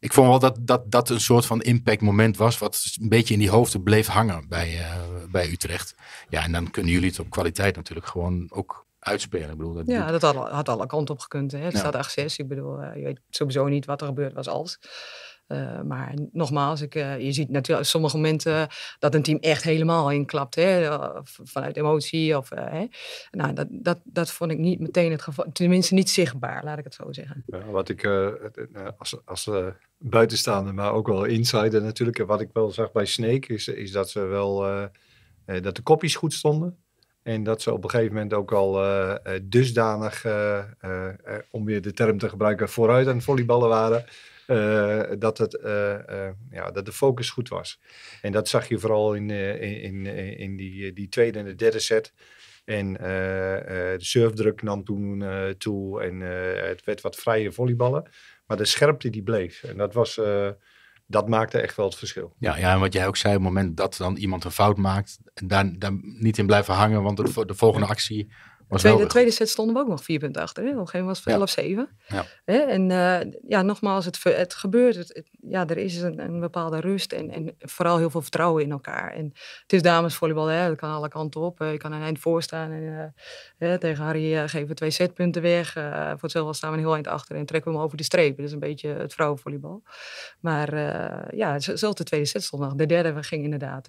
Speaker 1: Ik vond wel dat, dat dat een soort van impactmoment was, wat een beetje in die hoofden bleef hangen bij, bij Utrecht. Ja, en dan kunnen jullie het op kwaliteit natuurlijk gewoon ook uitspelen. Ik bedoel, dat ja, dat
Speaker 7: had, had alle kanten op gekund. Hè? Het staat 8-6. Ik bedoel, eh, je weet sowieso niet wat er gebeurd was als. Eh, maar nogmaals, ik, eh, je ziet natuurlijk sommige momenten dat een team echt helemaal inklapt. Hè? Vanuit emotie. Of, hè? Nou, dat, dat, dat vond ik niet meteen het geval. Tenminste, niet zichtbaar, laat ik het zo zeggen.
Speaker 6: Ja, wat ik als, als buitenstaande, maar ook wel insider natuurlijk. Wat ik wel zag bij Snake is, is dat ze wel dat de kopjes goed stonden. En dat ze op een gegeven moment ook al eh, eh, dusdanig, eh, om weer de term te gebruiken, vooruit aan volleyballen waren. dat, het, ja, dat de focus goed was. En dat zag je vooral in, in, in die, die tweede en de derde set. En de surfdruk nam toen toe en het werd wat vrije volleyballen. Maar de scherpte die bleef. En dat was, dat maakte echt wel het verschil.
Speaker 1: Ja, ja, en wat jij ook zei, op het moment dat dan iemand een fout maakt, daar, daar niet in blijven hangen, want de volgende actie was de tweede,
Speaker 7: tweede set stonden we ook nog vier punten achter. Hè? Op een gegeven moment was het ja. 11-7. Ja. En eh, ja, nogmaals, het, het gebeurt. ja, er is een, een bepaalde rust en, en, vooral heel veel vertrouwen in elkaar. En het is damesvolleybal, hè? dat kan alle kanten op. Eh, je kan een eind voor staan. En, eh, hè, tegen Harry geven we twee setpunten weg. voor hetzelfde staan we een heel eind achter en trekken we hem over de streep. Dat is een beetje het vrouwenvolleybal. Maar ja, zelfs de tweede set stond nog. De derde ging inderdaad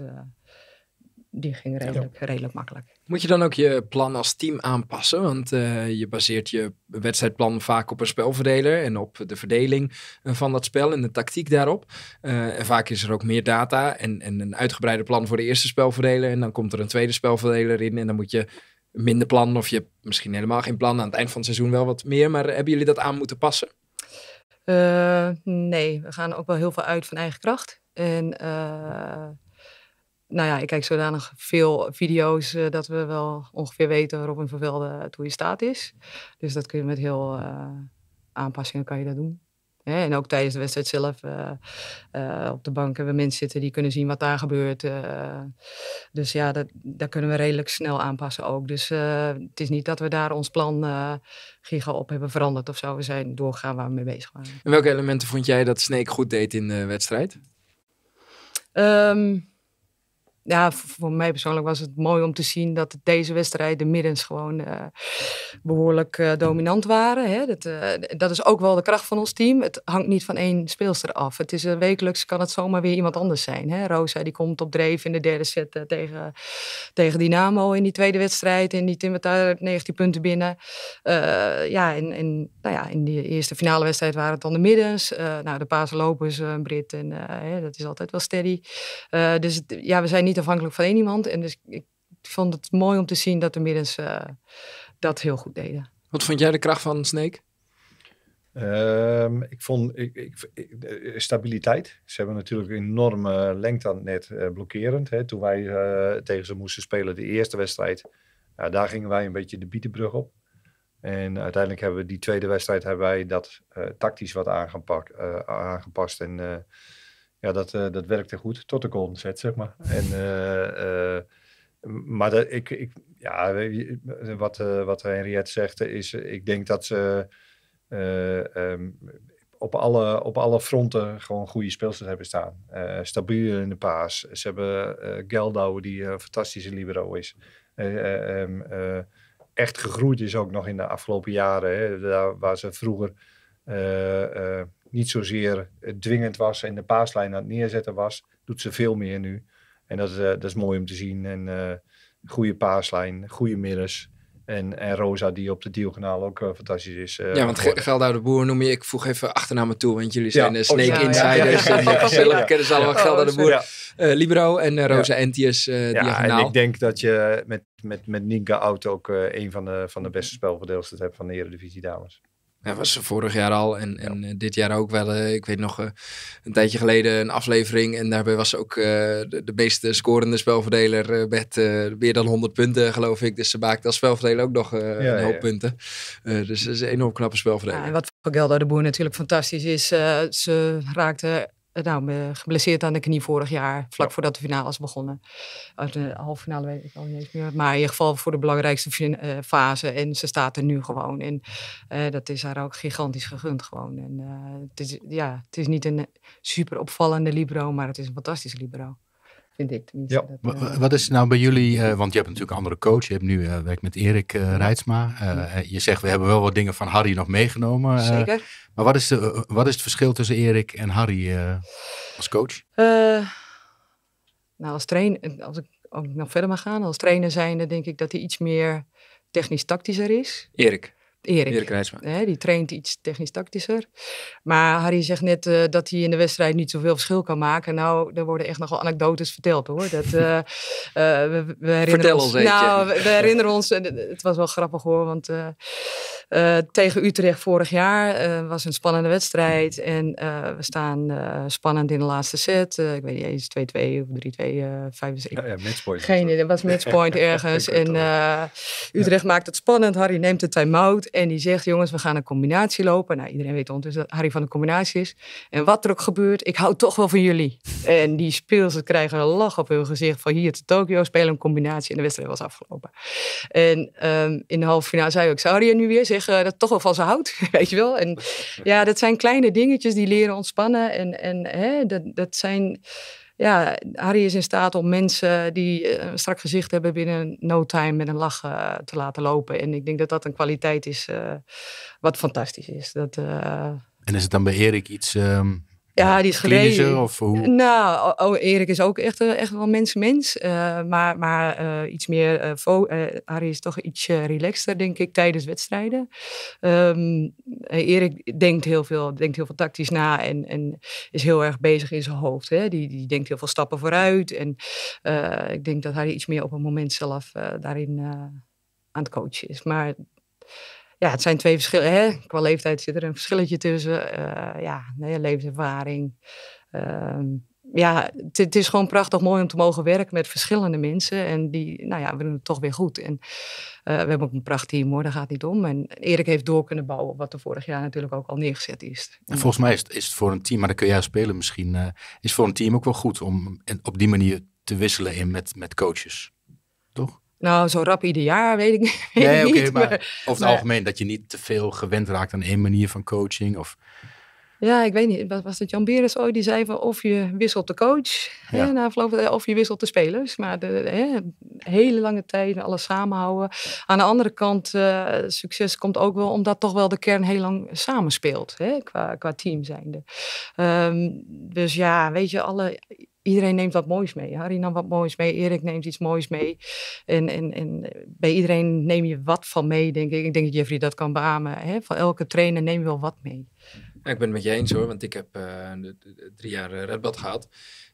Speaker 7: die ging redelijk, redelijk makkelijk.
Speaker 2: Moet je dan ook je plan als team aanpassen? Want eh, je baseert je wedstrijdplan vaak op een spelverdeler en op de verdeling eh, van dat spel en de tactiek daarop. Eh, en vaak is er ook meer data en, een uitgebreider plan voor de eerste spelverdeler. En dan komt er een tweede spelverdeler in en dan moet je minder plan of je hebt misschien helemaal geen plan. Aan het eind van het seizoen wel wat meer, maar hebben jullie dat aan moeten passen?
Speaker 7: nee, we gaan ook wel heel veel uit van eigen kracht. En nou ja, ik kijk zodanig veel video's eh, dat we wel ongeveer weten waarop een vervelde toe in staat is. Dus dat kun je met heel uh, aanpassingen kan je dat doen. En ook tijdens de wedstrijd zelf eh, op de bank hebben we mensen zitten die kunnen zien wat daar gebeurt. dus ja, dat, daar kunnen we redelijk snel aanpassen ook. Dus het is niet dat we daar ons plan giga op hebben veranderd of zo. We zijn doorgaan waar we mee bezig waren. En
Speaker 2: welke elementen vond jij dat Snake goed deed in de wedstrijd?
Speaker 7: Ehm, ja, voor mij persoonlijk was het mooi om te zien dat deze wedstrijd de middens gewoon eh, behoorlijk eh, dominant waren. Hè. Dat, eh, dat is ook wel de kracht van ons team. Het hangt niet van één speelster af. Het is wekelijks kan het zomaar weer iemand anders zijn. Hè. Rosa die komt op dreef in de derde set tegen, tegen Dynamo in die tweede wedstrijd. En die timmert daar 19 punten binnen. ja, en, en nou ja, in die eerste finale wedstrijd waren het dan de middens. nou, de Paas Lopers, een Brit. En, hè, dat is altijd wel steady. dus ja, we zijn niet afhankelijk van één iemand. En dus ik vond het mooi om te zien dat de middens eh, dat heel goed deden.
Speaker 2: Wat vond jij de kracht van Snake?
Speaker 6: Ehm, ik vond ik, eh, stabiliteit. Ze hebben natuurlijk enorme lengte aan net eh, blokkerend. Hè. Toen wij tegen ze moesten spelen, de eerste wedstrijd, daar gingen wij een beetje de bietenbrug op. En uiteindelijk hebben we die tweede wedstrijd hebben wij dat tactisch wat aangepakt, aangepast. En ja, dat, eh, dat werkte goed tot de golden zet zeg maar. En, eh, eh, maar ik, ik, ja, wat, wat Henriette zegt is, ik denk dat ze ehm, op alle, op alle fronten gewoon goede speelsters hebben staan. stabiel in de paas. Ze hebben uh, Geldouw, die een fantastische libero is. Ehm, echt gegroeid is ook nog in de afgelopen jaren. Hè. Daar waar ze vroeger niet zozeer eh, dwingend was en de paaslijn aan het neerzetten was, doet ze veel meer nu. En dat, eh, dat is mooi om te zien. En eh, goede paaslijn, goede middens. En, en Rosa, die op de diagonaal ook fantastisch is. ja, want
Speaker 2: Geldouw de Boer noem je. Ik voeg even me toe, want jullie zijn ja. Snake oh, ja, Insiders. Ja, gezellig kennen ze allemaal Geldouw de Boer. Uh, Libero en Rosa Entius diagonaal. en ik
Speaker 6: denk dat je met, met, met Ninka Auto ook een van de, van de beste spelverdeelsters hebt van de Eredivisie, dames.
Speaker 2: Dat was vorig jaar al en, en eh, dit jaar ook wel. Eh, ik weet nog eh, een tijdje geleden een aflevering. En daarbij was ook de, meeste scorende spelverdeler met meer dan 100 punten, geloof ik. Dus ze maakte als spelverdeler ook nog ja, hoop punten. dus is een enorm knappe spelverdeler. en
Speaker 7: wat voor Gelder de Boer natuurlijk fantastisch is. ze raakte eh, nou, geblesseerd aan de knie vorig jaar, vlak voordat de finale is begonnen. Oh, de halve finale weet ik al niet eens meer. Maar in ieder geval voor de belangrijkste eh, fase. En ze staat er nu gewoon. En eh, dat is haar ook gigantisch gegund gewoon. En het, is, ja, het is niet een super opvallende libero, maar het is een fantastische libero. Eh,
Speaker 1: wat is nou bij jullie, eh, want je hebt natuurlijk een andere coach, je hebt nu eh, werkt met Erik Reitsma. je zegt we hebben wel wat dingen van Harry nog meegenomen. Zeker. maar wat is, de, wat is het verschil tussen Erik en Harry als coach?
Speaker 7: nou, als trainer, als ik nog verder mag gaan, als trainer zijnde denk ik dat hij iets meer technisch-tactischer is.
Speaker 2: Erik. Erik.
Speaker 7: Erik die traint iets technisch-tactischer. Maar Harry zegt net eh, dat hij in de wedstrijd niet zoveel verschil kan maken. Nou, er worden echt nogal anekdotes verteld hoor. Dat, eh, eh, we, we Vertel ons, ons Nou, we, herinneren ons, het was wel grappig hoor, want tegen Utrecht vorig jaar was een spannende wedstrijd. En we staan spannend in de laatste set. ik weet niet eens, 2-2 of 3-2, 5 Ja, matchpoint. Geen, dat was matchpoint ergens. en Utrecht maakt het spannend. Harry neemt de time-out en die zegt, jongens, we gaan een combinatie lopen. Nou, iedereen weet ondertussen dat Harry van de combinatie is. En wat er ook gebeurt, ik hou toch wel van jullie. En die speelsters krijgen een lach op hun gezicht van hier te Tokio spelen een combinatie. En de wedstrijd was afgelopen. En ehm, in de halve finale zei ik, ook, zou Harry nu weer zeggen dat toch wel van ze houdt? weet je wel? En ja, dat zijn kleine dingetjes die leren ontspannen. En, en hè, dat, dat zijn ja, Harry is in staat om mensen die eh, een strak gezicht hebben binnen no time met een lach eh, te laten lopen. En ik denk dat dat een kwaliteit is eh, wat fantastisch is. Dat,
Speaker 1: En is het dan bij Erik iets ehm, ja, die is gelezen. Of hoe?
Speaker 7: Nou, oh, Erik is ook echt, eh, echt wel mens-mens. Eh, maar maar eh, iets meer. Harry is toch iets relaxter, denk ik, tijdens wedstrijden. Ehm, Erik denkt heel, veel, denkt heel veel tactisch na en, en is heel erg bezig in zijn hoofd. Hè? Die, die denkt heel veel stappen vooruit. En ik denk dat Harry iets meer op een moment zelf daarin aan het coachen is. Maar ja, het zijn twee verschillen. Hè? Qua leeftijd zit er een verschilletje tussen. Eh, ja, nee, levenservaring. Ehm, ja, het is gewoon prachtig mooi om te mogen werken met verschillende mensen. En die, nou ja, we doen het toch weer goed. En eh, we hebben ook een team hoor, daar gaat het niet om. En Erik heeft door kunnen bouwen wat er vorig jaar natuurlijk ook al neergezet is. En volgens mij
Speaker 1: is het, is voor een team, maar dan kun jij spelen misschien, uh, is voor een team ook wel goed om op die manier te wisselen in met, met coaches.
Speaker 7: Toch? Nou, zo rap ieder jaar weet ik, nee, niet. Maar, over het algemeen
Speaker 1: dat je niet te veel gewend raakt aan één manier van coaching. Of...
Speaker 7: Ja, ik weet niet. Was het Jan Beres ooit die zei van of je wisselt de coach ja. hè, na eh, of je wisselt de spelers. Maar de, hè, hele lange tijd alles samenhouden. Aan de andere kant, eh, succes komt ook wel omdat toch wel de kern heel lang samenspeelt. Hè, qua, qua team zijnde. Ehm, dus ja, weet je, alle iedereen neemt wat moois mee. Harry nam wat moois mee, Erik neemt iets moois mee. En, en, en bij iedereen neem je wat van mee, denk ik. Ik denk dat Jeffrey dat kan beamen. Hè? Van elke trainer neem je wel wat mee.
Speaker 2: ik ben het met je eens hoor, want ik heb eh, drie jaar eh, redbad gehad.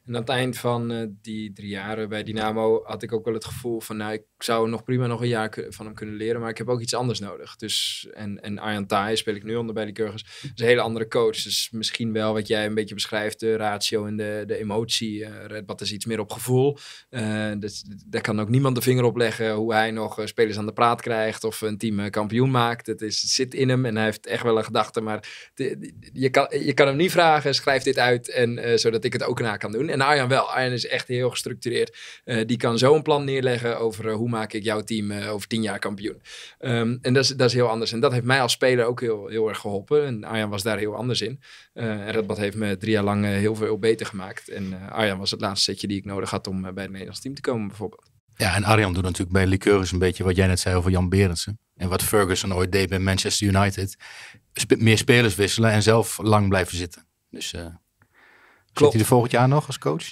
Speaker 2: En aan het eind van eh, die drie jaren bij Dynamo had ik ook wel het gevoel van, nou, ik zou nog prima nog een jaar van hem kunnen leren, maar ik heb ook iets anders nodig. Dus, en, en Arjan speel ik nu onder bij de Kurgers, is een hele andere coach. Dus misschien wel wat jij een beetje beschrijft, de ratio en de, de emotie. Uh, eh, wat is iets meer op gevoel. Uh, daar kan ook niemand de vinger op leggen hoe hij nog spelers aan de praat krijgt of een team kampioen maakt. Het, is, zit in hem en hij heeft echt wel een gedachte, maar je, kan, je kan hem niet vragen, schrijf dit uit en zodat ik het ook na kan doen. En Arjan wel. Arjan is echt heel gestructureerd. Eh, die kan zo een plan neerleggen over eh, hoe maak ik jouw team eh, over tien jaar kampioen. Ehm, en dat is, dat is heel anders. En dat heeft mij als speler ook heel, heel erg geholpen. En Arjan was daar heel anders in. en Redbad heeft me drie jaar lang heel veel beter gemaakt. En Arjan was het laatste setje die ik nodig had om bij het Nederlands team te komen bijvoorbeeld.
Speaker 1: Ja, en Arjan doet natuurlijk bij liqueurus een beetje wat jij net zei over Jan Berendsen. En wat Ferguson ooit deed bij Manchester United. meer spelers wisselen en zelf lang blijven zitten. Dus Klopt. Zit hij er volgend jaar nog als coach?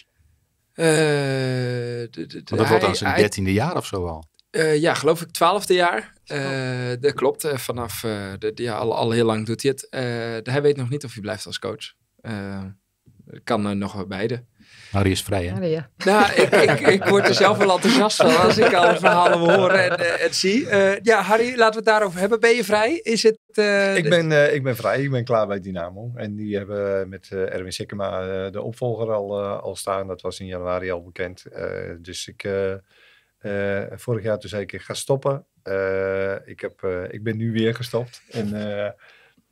Speaker 2: Eh, dat wordt dan zijn dertiende jaar of zo al. Eh, ja, geloof ik, twaalfde jaar. Uh, dat klopt. vanaf, ja, al, al heel lang doet hij het. hij weet nog niet of hij blijft als coach. kan nog beide.
Speaker 1: Harry is vrij, hè?
Speaker 2: ja.
Speaker 7: Nou, ik, ik,
Speaker 2: ik, word er zelf wel enthousiast van als ik alle verhalen hoor en, uh,
Speaker 6: zie. Eh, ja, Harry, laten we het daarover hebben. Ben je vrij? Is het, eh, ik, ben, ik ben vrij. Ik ben klaar bij Dynamo. En die hebben met Erwin Sikkema de opvolger al, al staan. Dat was in januari al bekend. dus ik... vorig jaar toen zei ik, ik ga stoppen. ik, heb, ik ben nu weer gestopt. En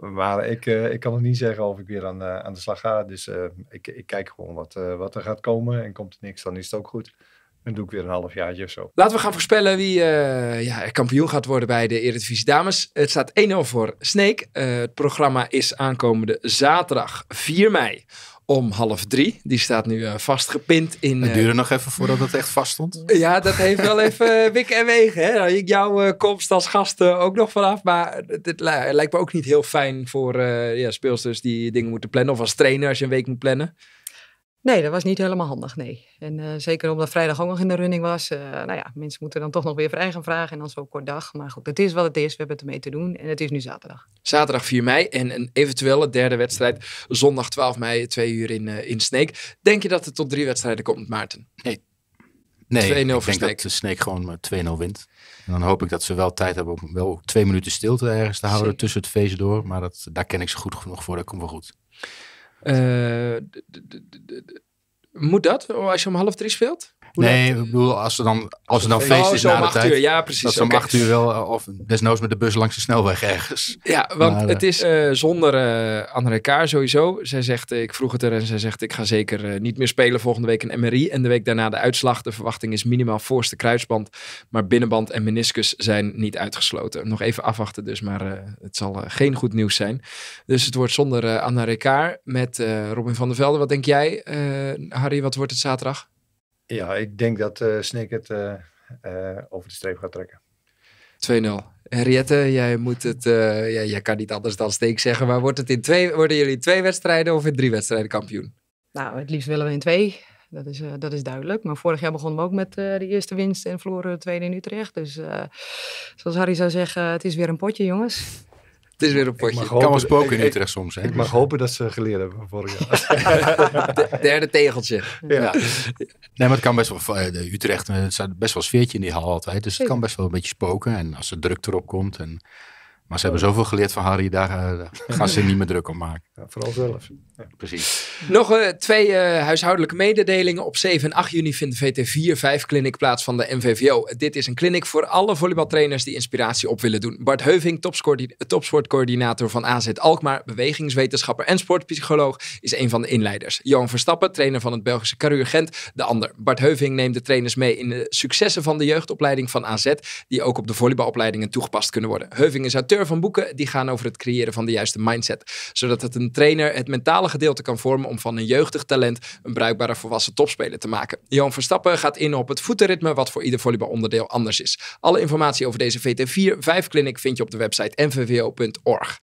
Speaker 6: maar ik, eh, ik kan nog niet zeggen of ik weer aan, eh, aan de slag ga. Dus eh, ik, ik kijk gewoon wat, wat er gaat komen. En komt er niks, dan is het ook goed. Dan doe ik weer een halfjaartje of zo. Laten we gaan
Speaker 2: voorspellen wie ja, kampioen gaat worden bij de Eredivisie Dames. Het staat 1-0 voor Sneek. het programma is aankomende zaterdag 4 mei om half drie. Die staat nu uh, vastgepind in... Het eh, duurde nog even voordat
Speaker 1: het echt vast stond.
Speaker 2: Ja, dat heeft wel even eh, wikken en wegen. Hè? Nou, jouw komst als gast ook nog vanaf. Maar dit lijkt me ook niet heel fijn voor ja, speelsters die dingen moeten plannen. Of als trainer als je een week moet plannen.
Speaker 7: Nee, dat was niet helemaal handig, nee. En eh, zeker omdat vrijdag ook nog in de running was. Eh, nou ja, mensen moeten dan toch nog weer vrij gaan vragen en dan zo kort dag. Maar goed, het is wat het is. We hebben het ermee te doen en het is nu zaterdag.
Speaker 2: Zaterdag 4 mei en een eventuele derde wedstrijd zondag 12 mei, twee uur in, eh, in Sneek. Denk je dat het tot drie wedstrijden komt, Maarten? Nee.
Speaker 1: Nee, 2-0 ik dat de Sneek gewoon met 2-0 wint. En dan hoop ik dat ze wel tijd hebben om wel twee minuten stilte ergens te houden tussen het feest door. Maar dat, daar ken ik ze goed genoeg voor, dat komt wel goed. Eh, moet dat als je om half drie speelt? nee, ik bedoel, als er dan, als er dan oh, feest is na de tijd. ja, precies. Dat is u wel, eh, of desnoods met de bus langs de snelweg ergens. Ja,
Speaker 2: want eh, het is eh, zonder uh, André Kaar sowieso. Zij zegt, ik vroeg het er en zij zegt, ik ga zeker niet meer spelen volgende week een MRI. En de week daarna de uitslag. De verwachting is minimaal voorste kruisband. Maar binnenband en meniscus zijn niet uitgesloten. Nog even afwachten dus, maar het zal geen goed nieuws zijn. Dus het wordt zonder Anne Rekaar met Robin van der Velde. Wat denk jij, Harry, wat wordt het zaterdag?
Speaker 6: Ja, ik denk dat uh, het eh, eh, over de streep gaat trekken.
Speaker 2: 2-0. Henriette, jij, moet het, uh, jij kan niet anders dan steek zeggen, maar wordt het in twee, worden jullie twee wedstrijden of in drie wedstrijden kampioen?
Speaker 7: Nou, het liefst willen we in twee. Dat is, dat is duidelijk. Maar vorig jaar begonnen we ook met de eerste winst en verloren de tweede in Utrecht. Dus zoals Harry zou zeggen, het is weer een potje, jongens.
Speaker 6: Het is weer een potje. Kan wel spoken in Utrecht soms. Hè? Ik mag hopen dat ze geleerd
Speaker 1: hebben van vorig jaar.
Speaker 6: De, derde
Speaker 2: tegeltje. Ja.
Speaker 1: Nee, maar het kan best wel. Eh, de Utrecht, eh, het staat best wel een sfeertje in die hal altijd. Dus het kan best wel een beetje spoken. En als er druk erop komt. En, maar ze hebben zoveel geleerd van Harry, eh, daar, gaan ze niet meer druk om maken. Ja, vooral zelf. Precies.
Speaker 2: Nog eh, twee eh, huishoudelijke mededelingen. Op 7 en 8 juni vindt de VT4-5 clinic plaats van de MVVO. Dit is een clinic voor alle volleybaltrainers die inspiratie op willen doen. Bart Heuving, topsportcoördinator van AZ Alkmaar, bewegingswetenschapper en sportpsycholoog, is een van de inleiders. Johan Verstappen, trainer van het Belgische Carrure de ander. Bart Heuving neemt de trainers mee in de successen van de jeugdopleiding van AZ, die ook op de volleybalopleidingen toegepast kunnen worden. Heuving is auteur van boeken die gaan over het creëren van de juiste mindset, zodat het een trainer het mentale gedeelte kan vormen om van een jeugdig talent een bruikbare volwassen topspeler te maken. Johan Verstappen gaat in op het voetenritme, wat voor ieder volleybalonderdeel anders is. Alle informatie over deze VT4-5-clinic vind je op de website nvvo.org.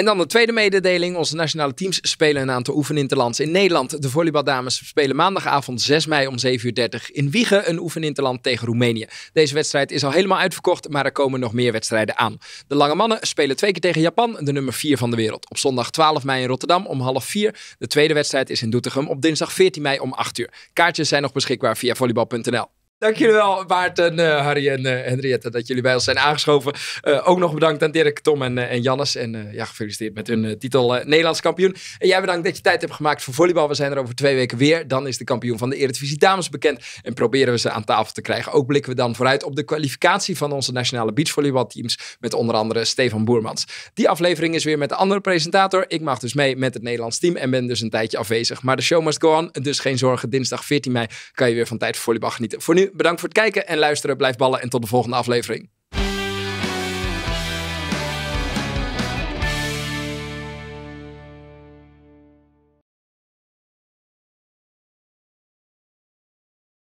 Speaker 2: En dan de tweede mededeling. Onze nationale teams spelen een aantal oefeninterlands in Nederland. De volleybaldames spelen maandagavond 6 mei om 7.30 uur in Wiegen een oefeninterland tegen Roemenië. Deze wedstrijd is al helemaal uitverkocht, maar er komen nog meer wedstrijden aan. De lange mannen spelen twee keer tegen Japan, de nummer 4 van de wereld. Op zondag 12 mei in Rotterdam om half vier. De tweede wedstrijd is in Doetinchem op dinsdag 14 mei om 8 uur. Kaartjes zijn nog beschikbaar via volleybal.nl. Dank jullie wel, Maarten, uh, eh, Harry en eh, Henriette, dat jullie bij ons zijn aangeschoven. Eh, ook nog bedankt aan Dirk, Tom en, en Jannes. En ja, gefeliciteerd met hun titel Nederlands kampioen. En jij bedankt dat je tijd hebt gemaakt voor volleybal. We zijn er over twee weken weer. Dan is de kampioen van de Eredivisie Dames bekend. En proberen we ze aan tafel te krijgen. Ook blikken we dan vooruit op de kwalificatie van onze nationale beachvolleybalteams. Met onder andere Stefan Boermans. Die aflevering is weer met de andere presentator. Ik mag dus mee met het Nederlands team en ben dus een tijdje afwezig. Maar de show must go on. Dus geen zorgen, dinsdag 14 mei kan je weer van tijd voor volleybal genieten. Voor nu Bedankt voor het kijken en luisteren. Blijf ballen en tot de volgende aflevering.